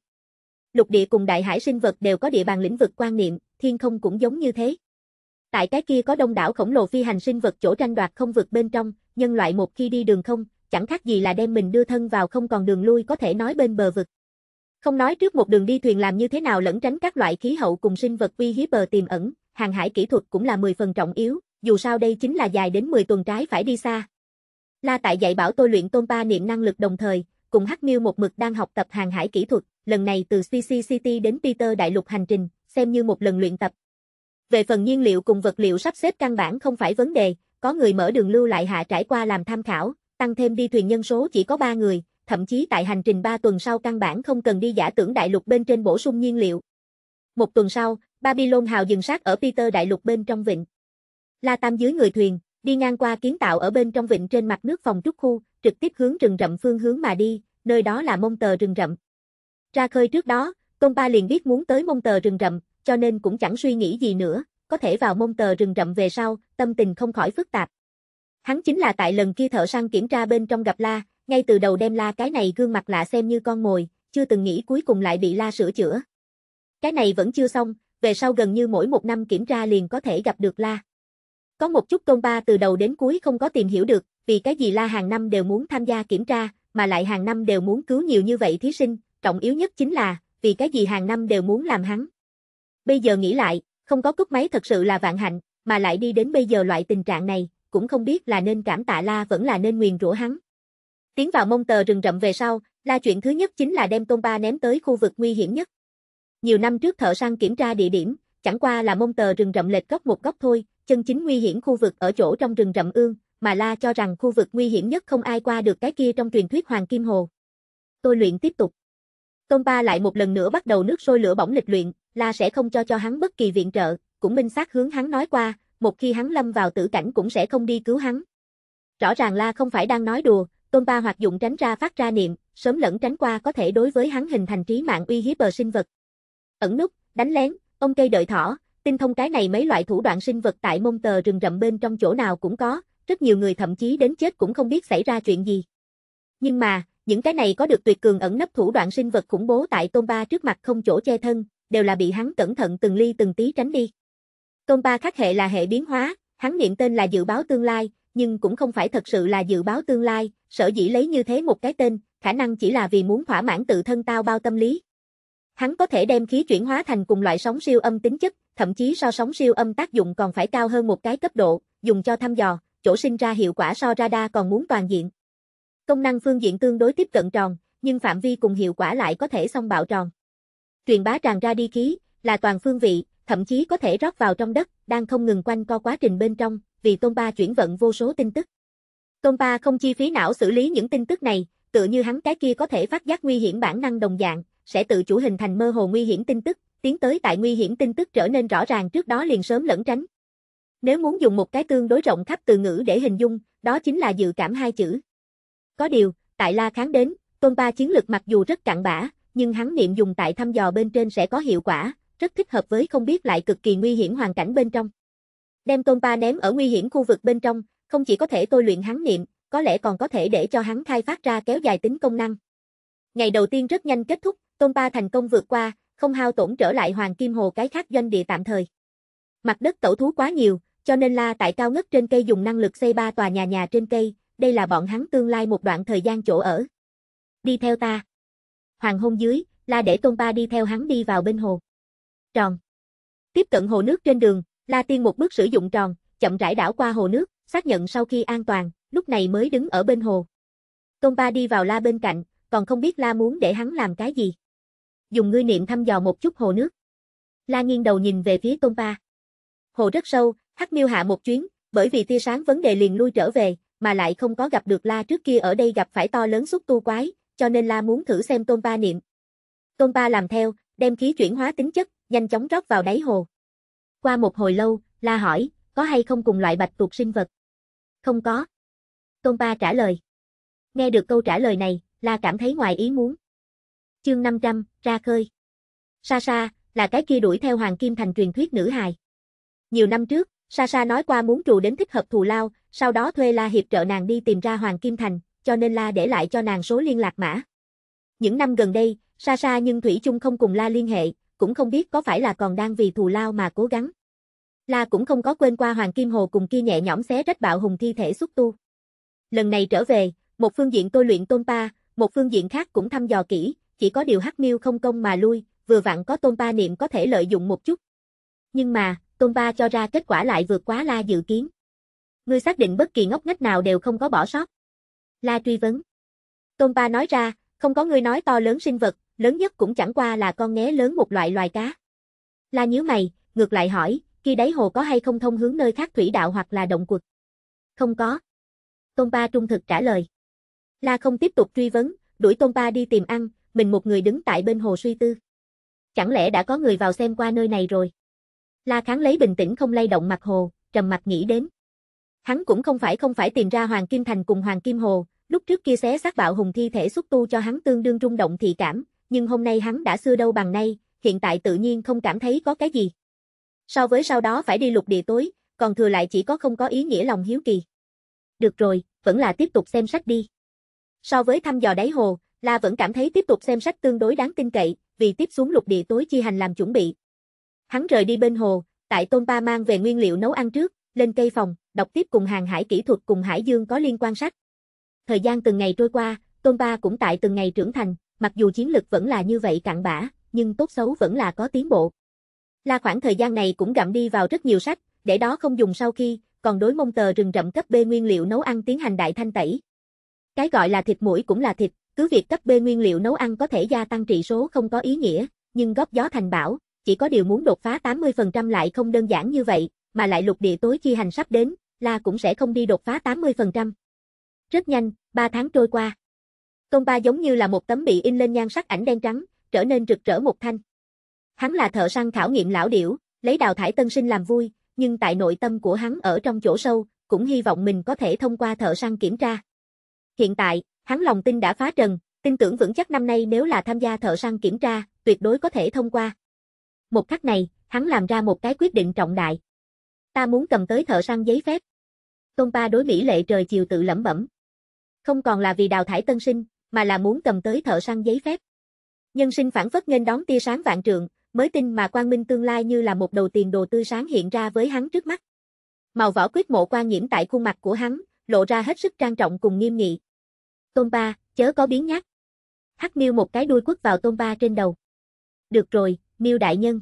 Lục địa cùng đại hải sinh vật đều có địa bàn lĩnh vực quan niệm, thiên không cũng giống như thế. Tại cái kia có đông đảo khổng lồ phi hành sinh vật chỗ tranh đoạt không vực bên trong, nhân loại một khi đi đường không, chẳng khác gì là đem mình đưa thân vào không còn đường lui có thể nói bên bờ vực. Không nói trước một đường đi thuyền làm như thế nào lẫn tránh các loại khí hậu cùng sinh vật uy hiếp bờ tiềm ẩn, hàng hải kỹ thuật cũng là 10 phần trọng yếu, dù sao đây chính là dài đến 10 tuần trái phải đi xa. La Tại dạy bảo tôi luyện tôn ba niệm năng lực đồng thời, cùng Hắc Miêu một mực đang học tập hàng hải kỹ thuật, lần này từ CC City đến Peter đại lục hành trình, xem như một lần luyện tập. Về phần nhiên liệu cùng vật liệu sắp xếp căn bản không phải vấn đề, có người mở đường lưu lại hạ trải qua làm tham khảo, tăng thêm đi thuyền nhân số chỉ có 3 người, thậm chí tại hành trình 3 tuần sau căn bản không cần đi giả tưởng đại lục bên trên bổ sung nhiên liệu. Một tuần sau, Babylon hào dừng sát ở Peter đại lục bên trong vịnh. La Tam dưới người thuyền, đi ngang qua kiến tạo ở bên trong vịnh trên mặt nước phòng trúc khu, trực tiếp hướng rừng rậm phương hướng mà đi, nơi đó là mông tờ rừng rậm. Ra khơi trước đó, công Ba liền biết muốn tới mông tờ rừng rậm, cho nên cũng chẳng suy nghĩ gì nữa, có thể vào mông tờ rừng rậm về sau, tâm tình không khỏi phức tạp. Hắn chính là tại lần kia thợ săn kiểm tra bên trong gặp La, ngay từ đầu đem La cái này gương mặt lạ xem như con mồi, chưa từng nghĩ cuối cùng lại bị La sửa chữa. Cái này vẫn chưa xong, về sau gần như mỗi một năm kiểm tra liền có thể gặp được La. Có một chút công ba từ đầu đến cuối không có tìm hiểu được, vì cái gì La hàng năm đều muốn tham gia kiểm tra, mà lại hàng năm đều muốn cứu nhiều như vậy thí sinh, trọng yếu nhất chính là, vì cái gì hàng năm đều muốn làm hắn. Bây giờ nghĩ lại, không có cúp máy thật sự là vạn hạnh, mà lại đi đến bây giờ loại tình trạng này, cũng không biết là nên cảm tạ la vẫn là nên nguyền rủa hắn. Tiến vào mông tờ rừng rậm về sau, la chuyện thứ nhất chính là đem tôn ba ném tới khu vực nguy hiểm nhất. Nhiều năm trước thợ săn kiểm tra địa điểm, chẳng qua là mông tờ rừng rậm lệch góc một góc thôi, chân chính nguy hiểm khu vực ở chỗ trong rừng rậm ương, mà la cho rằng khu vực nguy hiểm nhất không ai qua được cái kia trong truyền thuyết Hoàng Kim Hồ. Tôi luyện tiếp tục. Tôn ba lại một lần nữa bắt đầu nước sôi lửa bỏng lịch luyện, la sẽ không cho cho hắn bất kỳ viện trợ, cũng minh xác hướng hắn nói qua, một khi hắn lâm vào tử cảnh cũng sẽ không đi cứu hắn. Rõ ràng La không phải đang nói đùa, Tôn Ba hoạt dụng tránh ra phát ra niệm, sớm lẫn tránh qua có thể đối với hắn hình thành trí mạng uy hiếp bờ sinh vật. Ẩn nút, đánh lén, ông cây đợi thỏ, tinh thông cái này mấy loại thủ đoạn sinh vật tại mông tờ rừng rậm bên trong chỗ nào cũng có, rất nhiều người thậm chí đến chết cũng không biết xảy ra chuyện gì. Nhưng mà, những cái này có được tuyệt cường ẩn nấp thủ đoạn sinh vật khủng bố tại Tôn Ba trước mặt không chỗ che thân, đều là bị hắn cẩn thận từng ly từng tí tránh đi. Tôn ba khắc hệ là hệ biến hóa, hắn niệm tên là dự báo tương lai, nhưng cũng không phải thật sự là dự báo tương lai, sở dĩ lấy như thế một cái tên, khả năng chỉ là vì muốn thỏa mãn tự thân tao bao tâm lý. Hắn có thể đem khí chuyển hóa thành cùng loại sóng siêu âm tính chất, thậm chí so sóng siêu âm tác dụng còn phải cao hơn một cái cấp độ, dùng cho thăm dò, chỗ sinh ra hiệu quả so radar còn muốn toàn diện. Công năng phương diện tương đối tiếp cận tròn, nhưng phạm vi cùng hiệu quả lại có thể song bạo tròn. Truyền bá tràn ra đi khí, là toàn phương vị, thậm chí có thể rót vào trong đất, đang không ngừng quanh co quá trình bên trong, vì Tôn Ba chuyển vận vô số tin tức. Tôn Ba không chi phí não xử lý những tin tức này, tựa như hắn cái kia có thể phát giác nguy hiểm bản năng đồng dạng, sẽ tự chủ hình thành mơ hồ nguy hiểm tin tức, tiến tới tại nguy hiểm tin tức trở nên rõ ràng trước đó liền sớm lẩn tránh. Nếu muốn dùng một cái tương đối rộng khắp từ ngữ để hình dung, đó chính là dự cảm hai chữ. Có điều, tại La Kháng đến, Tôn Ba chiến lược mặc dù rất cặn bã, nhưng hắn niệm dùng tại thăm dò bên trên sẽ có hiệu quả, rất thích hợp với không biết lại cực kỳ nguy hiểm hoàn cảnh bên trong. Đem Tôn Pa ném ở nguy hiểm khu vực bên trong, không chỉ có thể tôi luyện hắn niệm, có lẽ còn có thể để cho hắn khai phát ra kéo dài tính công năng. Ngày đầu tiên rất nhanh kết thúc, Tôn Pa thành công vượt qua, không hao tổn trở lại Hoàng Kim Hồ cái khác doanh địa tạm thời. Mặt đất tẩu thú quá nhiều, cho nên La tại cao ngất trên cây dùng năng lực xây ba tòa nhà nhà trên cây, đây là bọn hắn tương lai một đoạn thời gian chỗ ở. Đi theo ta. Hoàng hôn dưới, La để Tôn Pa đi theo hắn đi vào bên hồ tròn. Tiếp cận hồ nước trên đường, La Tiên một bước sử dụng tròn, chậm rãi đảo qua hồ nước, xác nhận sau khi an toàn, lúc này mới đứng ở bên hồ. tôn ba đi vào La bên cạnh, còn không biết La muốn để hắn làm cái gì. Dùng ngươi niệm thăm dò một chút hồ nước. La nghiêng đầu nhìn về phía tôn ba. Hồ rất sâu, Hắc Miêu hạ một chuyến, bởi vì tia sáng vấn đề liền lui trở về, mà lại không có gặp được La trước kia ở đây gặp phải to lớn xúc tu quái, cho nên La muốn thử xem Tôn Ba niệm. Tôn Ba làm theo, đem khí chuyển hóa tính chất, nhanh chóng rót vào đáy hồ. Qua một hồi lâu, La hỏi, có hay không cùng loại bạch tuộc sinh vật? Không có. Tôn Ba trả lời. Nghe được câu trả lời này, La cảm thấy ngoài ý muốn. Chương 500, ra khơi. Sasha, là cái kia đuổi theo Hoàng Kim Thành truyền thuyết nữ hài. Nhiều năm trước, Sasha nói qua muốn trù đến thích hợp thù lao, sau đó thuê La Hiệp trợ nàng đi tìm ra Hoàng Kim Thành, cho nên La để lại cho nàng số liên lạc mã. Những năm gần đây, Sasha nhưng Thủy chung không cùng La liên hệ, cũng không biết có phải là còn đang vì thù lao mà cố gắng. La cũng không có quên qua Hoàng Kim Hồ cùng kia nhẹ nhõm xé rách bạo hùng thi thể xuất tu. Lần này trở về, một phương diện tôi luyện Tôn Pa, một phương diện khác cũng thăm dò kỹ, chỉ có điều Hắc Miêu không công mà lui, vừa vặn có Tôn Pa niệm có thể lợi dụng một chút. Nhưng mà, Tôn Pa cho ra kết quả lại vượt quá La dự kiến. Ngươi xác định bất kỳ ngốc ngách nào đều không có bỏ sót. La truy vấn. Tôn Pa nói ra, không có ngươi nói to lớn sinh vật, lớn nhất cũng chẳng qua là con nghé lớn một loại loài cá. La nhíu mày, ngược lại hỏi, khi đáy hồ có hay không thông hướng nơi khác thủy đạo hoặc là động quật? Không có. Tôn Ba trung thực trả lời. La không tiếp tục truy vấn, đuổi Tôn Ba đi tìm ăn, mình một người đứng tại bên hồ suy tư. Chẳng lẽ đã có người vào xem qua nơi này rồi? La Kháng lấy bình tĩnh không lay động mặt hồ, trầm mặt nghĩ đến. Hắn cũng không phải không phải tìm ra Hoàng Kim Thành cùng Hoàng Kim Hồ, lúc trước kia xé xác bạo hùng thi thể xuất tu cho hắn tương đương rung động thị cảm, nhưng hôm nay hắn đã xưa đâu bằng nay, hiện tại tự nhiên không cảm thấy có cái gì. So với sau đó phải đi lục địa tối, còn thừa lại chỉ có không có ý nghĩa lòng hiếu kỳ. Được rồi, vẫn là tiếp tục xem sách đi. So với thăm dò đáy hồ, La vẫn cảm thấy tiếp tục xem sách tương đối đáng tin cậy, vì tiếp xuống lục địa tối chi hành làm chuẩn bị. Hắn rời đi bên hồ, tại Tôn ba mang về nguyên liệu nấu ăn trước, lên cây phòng, đọc tiếp cùng hàng hải kỹ thuật cùng hải dương có liên quan sách. Thời gian từng ngày trôi qua, Tôn ba cũng tại từng ngày trưởng thành, mặc dù chiến lực vẫn là như vậy cặn bã, nhưng tốt xấu vẫn là có tiến bộ. Là khoảng thời gian này cũng gặm đi vào rất nhiều sách, để đó không dùng sau khi, còn đối mông tờ rừng rậm cấp B nguyên liệu nấu ăn tiến hành đại thanh tẩy. Cái gọi là thịt mũi cũng là thịt, cứ việc cấp B nguyên liệu nấu ăn có thể gia tăng trị số không có ý nghĩa, nhưng góp gió thành bảo, chỉ có điều muốn đột phá 80% lại không đơn giản như vậy, mà lại lục địa tối chi hành sắp đến, là cũng sẽ không đi đột phá 80%. Rất nhanh, 3 tháng trôi qua. Công ba giống như là một tấm bị in lên nhan sắc ảnh đen trắng, trở nên rực rỡ một thanh. Hắn là thợ săn khảo nghiệm lão điểu, lấy đào thải tân sinh làm vui, nhưng tại nội tâm của hắn ở trong chỗ sâu, cũng hy vọng mình có thể thông qua thợ săn kiểm tra. Hiện tại, hắn lòng tin đã phá trần, tin tưởng vững chắc năm nay nếu là tham gia thợ săn kiểm tra, tuyệt đối có thể thông qua. Một khắc này, hắn làm ra một cái quyết định trọng đại. Ta muốn cầm tới thợ săn giấy phép. Công ba đối Mỹ lệ trời chiều tự lẩm bẩm. Không còn là vì đào thải tân sinh, mà là muốn cầm tới thợ săn giấy phép. Nhân sinh phản phất nghênh đón tia sáng vạn trượng, mới tin mà quang minh tương lai như là một đầu tiền đồ tươi sáng hiện ra với hắn trước mắt. Màu vỏ quyết mộ quan nhiễm tại khuôn mặt của hắn, lộ ra hết sức trang trọng cùng nghiêm nghị. Tôn ba, chớ có biến nhắc Hắc miêu một cái đuôi quất vào tôn ba trên đầu. Được rồi, miêu đại nhân.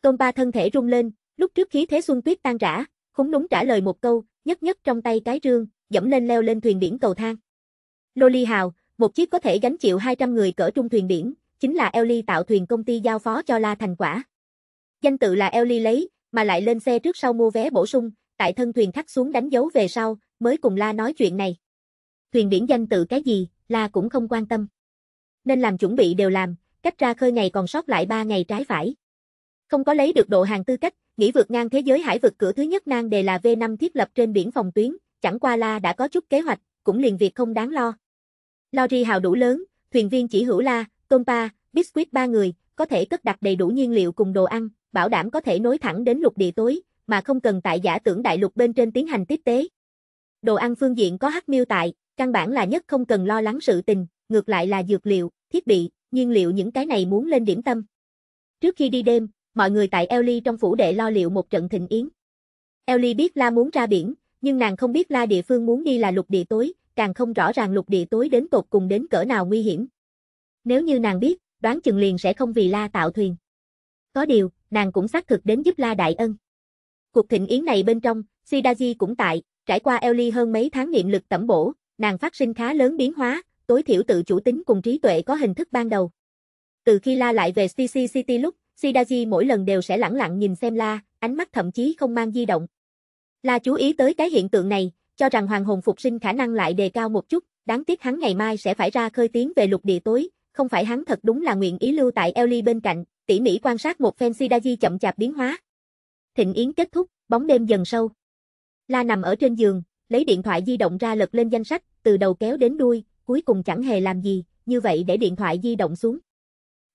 Tôn ba thân thể rung lên, lúc trước khí thế xuân tuyết tan rã, khúng núng trả lời một câu, nhất nhất trong tay cái rương, dẫm lên leo lên thuyền biển cầu thang. Lô ly hào, một chiếc có thể gánh chịu 200 người cỡ trung thuyền biển, chính là Ellie tạo thuyền công ty giao phó cho La Thành Quả. Danh tự là Ellie lấy, mà lại lên xe trước sau mua vé bổ sung, tại thân thuyền thắt xuống đánh dấu về sau, mới cùng La nói chuyện này. Thuyền biển danh tự cái gì, La cũng không quan tâm. Nên làm chuẩn bị đều làm, cách ra khơi ngày còn sót lại 3 ngày trái phải. Không có lấy được độ hàng tư cách, nghĩ vượt ngang thế giới hải vực cửa thứ nhất nang đề là V5 thiết lập trên biển phòng tuyến, chẳng qua La đã có chút kế hoạch, cũng liền việc không đáng lo. Lori hào đủ lớn, thuyền viên chỉ hữu la, compa, biscuit ba người, có thể cất đặt đầy đủ nhiên liệu cùng đồ ăn, bảo đảm có thể nối thẳng đến lục địa tối, mà không cần tại giả tưởng đại lục bên trên tiến hành tiếp tế. Đồ ăn phương diện có hắc miêu tại, căn bản là nhất không cần lo lắng sự tình, ngược lại là dược liệu, thiết bị, nhiên liệu những cái này muốn lên điểm tâm. Trước khi đi đêm, mọi người tại Ellie trong phủ đệ lo liệu một trận thịnh yến. Ellie biết La muốn ra biển, nhưng nàng không biết La địa phương muốn đi là lục địa tối, càng không rõ ràng lục địa tối đến tột cùng đến cỡ nào nguy hiểm. Nếu như nàng biết, đoán chừng liền sẽ không vì La tạo thuyền. Có điều, nàng cũng xác thực đến giúp La đại ân. Cuộc thịnh yến này bên trong, Sidaji cũng tại, trải qua eli hơn mấy tháng niệm lực tẩm bổ, nàng phát sinh khá lớn biến hóa, tối thiểu tự chủ tính cùng trí tuệ có hình thức ban đầu. Từ khi La lại về CC City lúc, Sidaji mỗi lần đều sẽ lẳng lặng nhìn xem La, ánh mắt thậm chí không mang di động. La chú ý tới cái hiện tượng này, cho rằng hoàng hồn phục sinh khả năng lại đề cao một chút, đáng tiếc hắn ngày mai sẽ phải ra khơi tiến về lục địa tối, không phải hắn thật đúng là nguyện ý lưu tại Ellie bên cạnh, tỉ mỉ quan sát một phen Sidaji chậm chạp biến hóa. Thịnh yến kết thúc, bóng đêm dần sâu. La nằm ở trên giường, lấy điện thoại di động ra lật lên danh sách, từ đầu kéo đến đuôi, cuối cùng chẳng hề làm gì, như vậy để điện thoại di động xuống.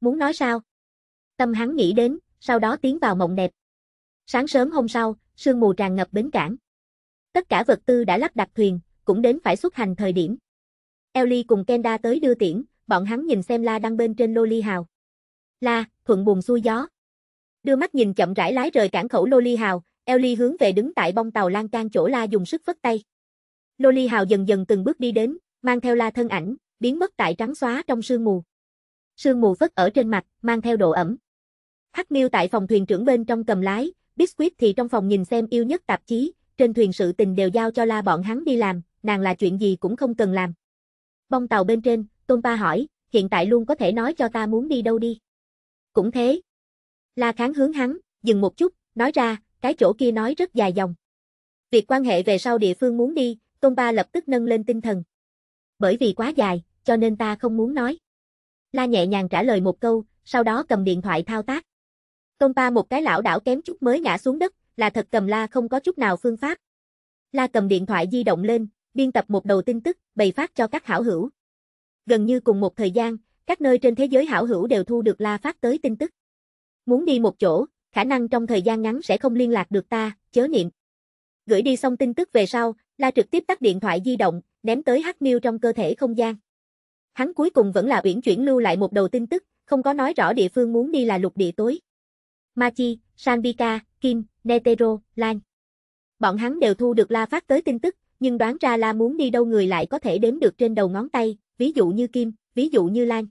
Muốn nói sao? Tâm hắn nghĩ đến, sau đó tiến vào mộng đẹp. Sáng sớm hôm sau, sương mù tràn ngập bến cảng. Tất cả vật tư đã lắp đặt thuyền, cũng đến phải xuất hành thời điểm. Ellie cùng Kenda tới đưa tiễn, bọn hắn nhìn xem la đang bên trên loli hào. La, thuận buồn xuôi gió. Đưa mắt nhìn chậm rãi lái rời cảng khẩu loli hào, Ellie hướng về đứng tại bong tàu lan can chỗ la dùng sức vất tay. Loli hào dần dần từng bước đi đến, mang theo la thân ảnh, biến mất tại trắng xóa trong sương mù. Sương mù vất ở trên mặt, mang theo độ ẩm. Hắc Miêu tại phòng thuyền trưởng bên trong cầm lái, Biscuit thì trong phòng nhìn xem yêu nhất tạp chí, trên thuyền sự tình đều giao cho la bọn hắn đi làm, nàng là chuyện gì cũng không cần làm. Bong tàu bên trên, Tôn ba hỏi, hiện tại luôn có thể nói cho ta muốn đi đâu đi. Cũng thế. La kháng hướng hắn, dừng một chút, nói ra, cái chỗ kia nói rất dài dòng. Việc quan hệ về sau địa phương muốn đi, Tôn Ba lập tức nâng lên tinh thần. Bởi vì quá dài, cho nên ta không muốn nói. La nhẹ nhàng trả lời một câu, sau đó cầm điện thoại thao tác. Tôn Ba một cái lão đảo kém chút mới ngã xuống đất, là thật cầm la không có chút nào phương pháp. La cầm điện thoại di động lên, biên tập một đầu tin tức, bày phát cho các hảo hữu. Gần như cùng một thời gian, các nơi trên thế giới hảo hữu đều thu được la phát tới tin tức. Muốn đi một chỗ, khả năng trong thời gian ngắn sẽ không liên lạc được ta, chớ niệm. Gửi đi xong tin tức về sau, la trực tiếp tắt điện thoại di động, ném tới hắc miêu trong cơ thể không gian. Hắn cuối cùng vẫn là uyển chuyển lưu lại một đầu tin tức, không có nói rõ địa phương muốn đi là lục địa tối. Ma Chi, Sanvika, Kim, Netero, Lan. Bọn hắn đều thu được La phát tới tin tức, nhưng đoán ra La muốn đi đâu người lại có thể đếm được trên đầu ngón tay, ví dụ như Kim, ví dụ như Lan.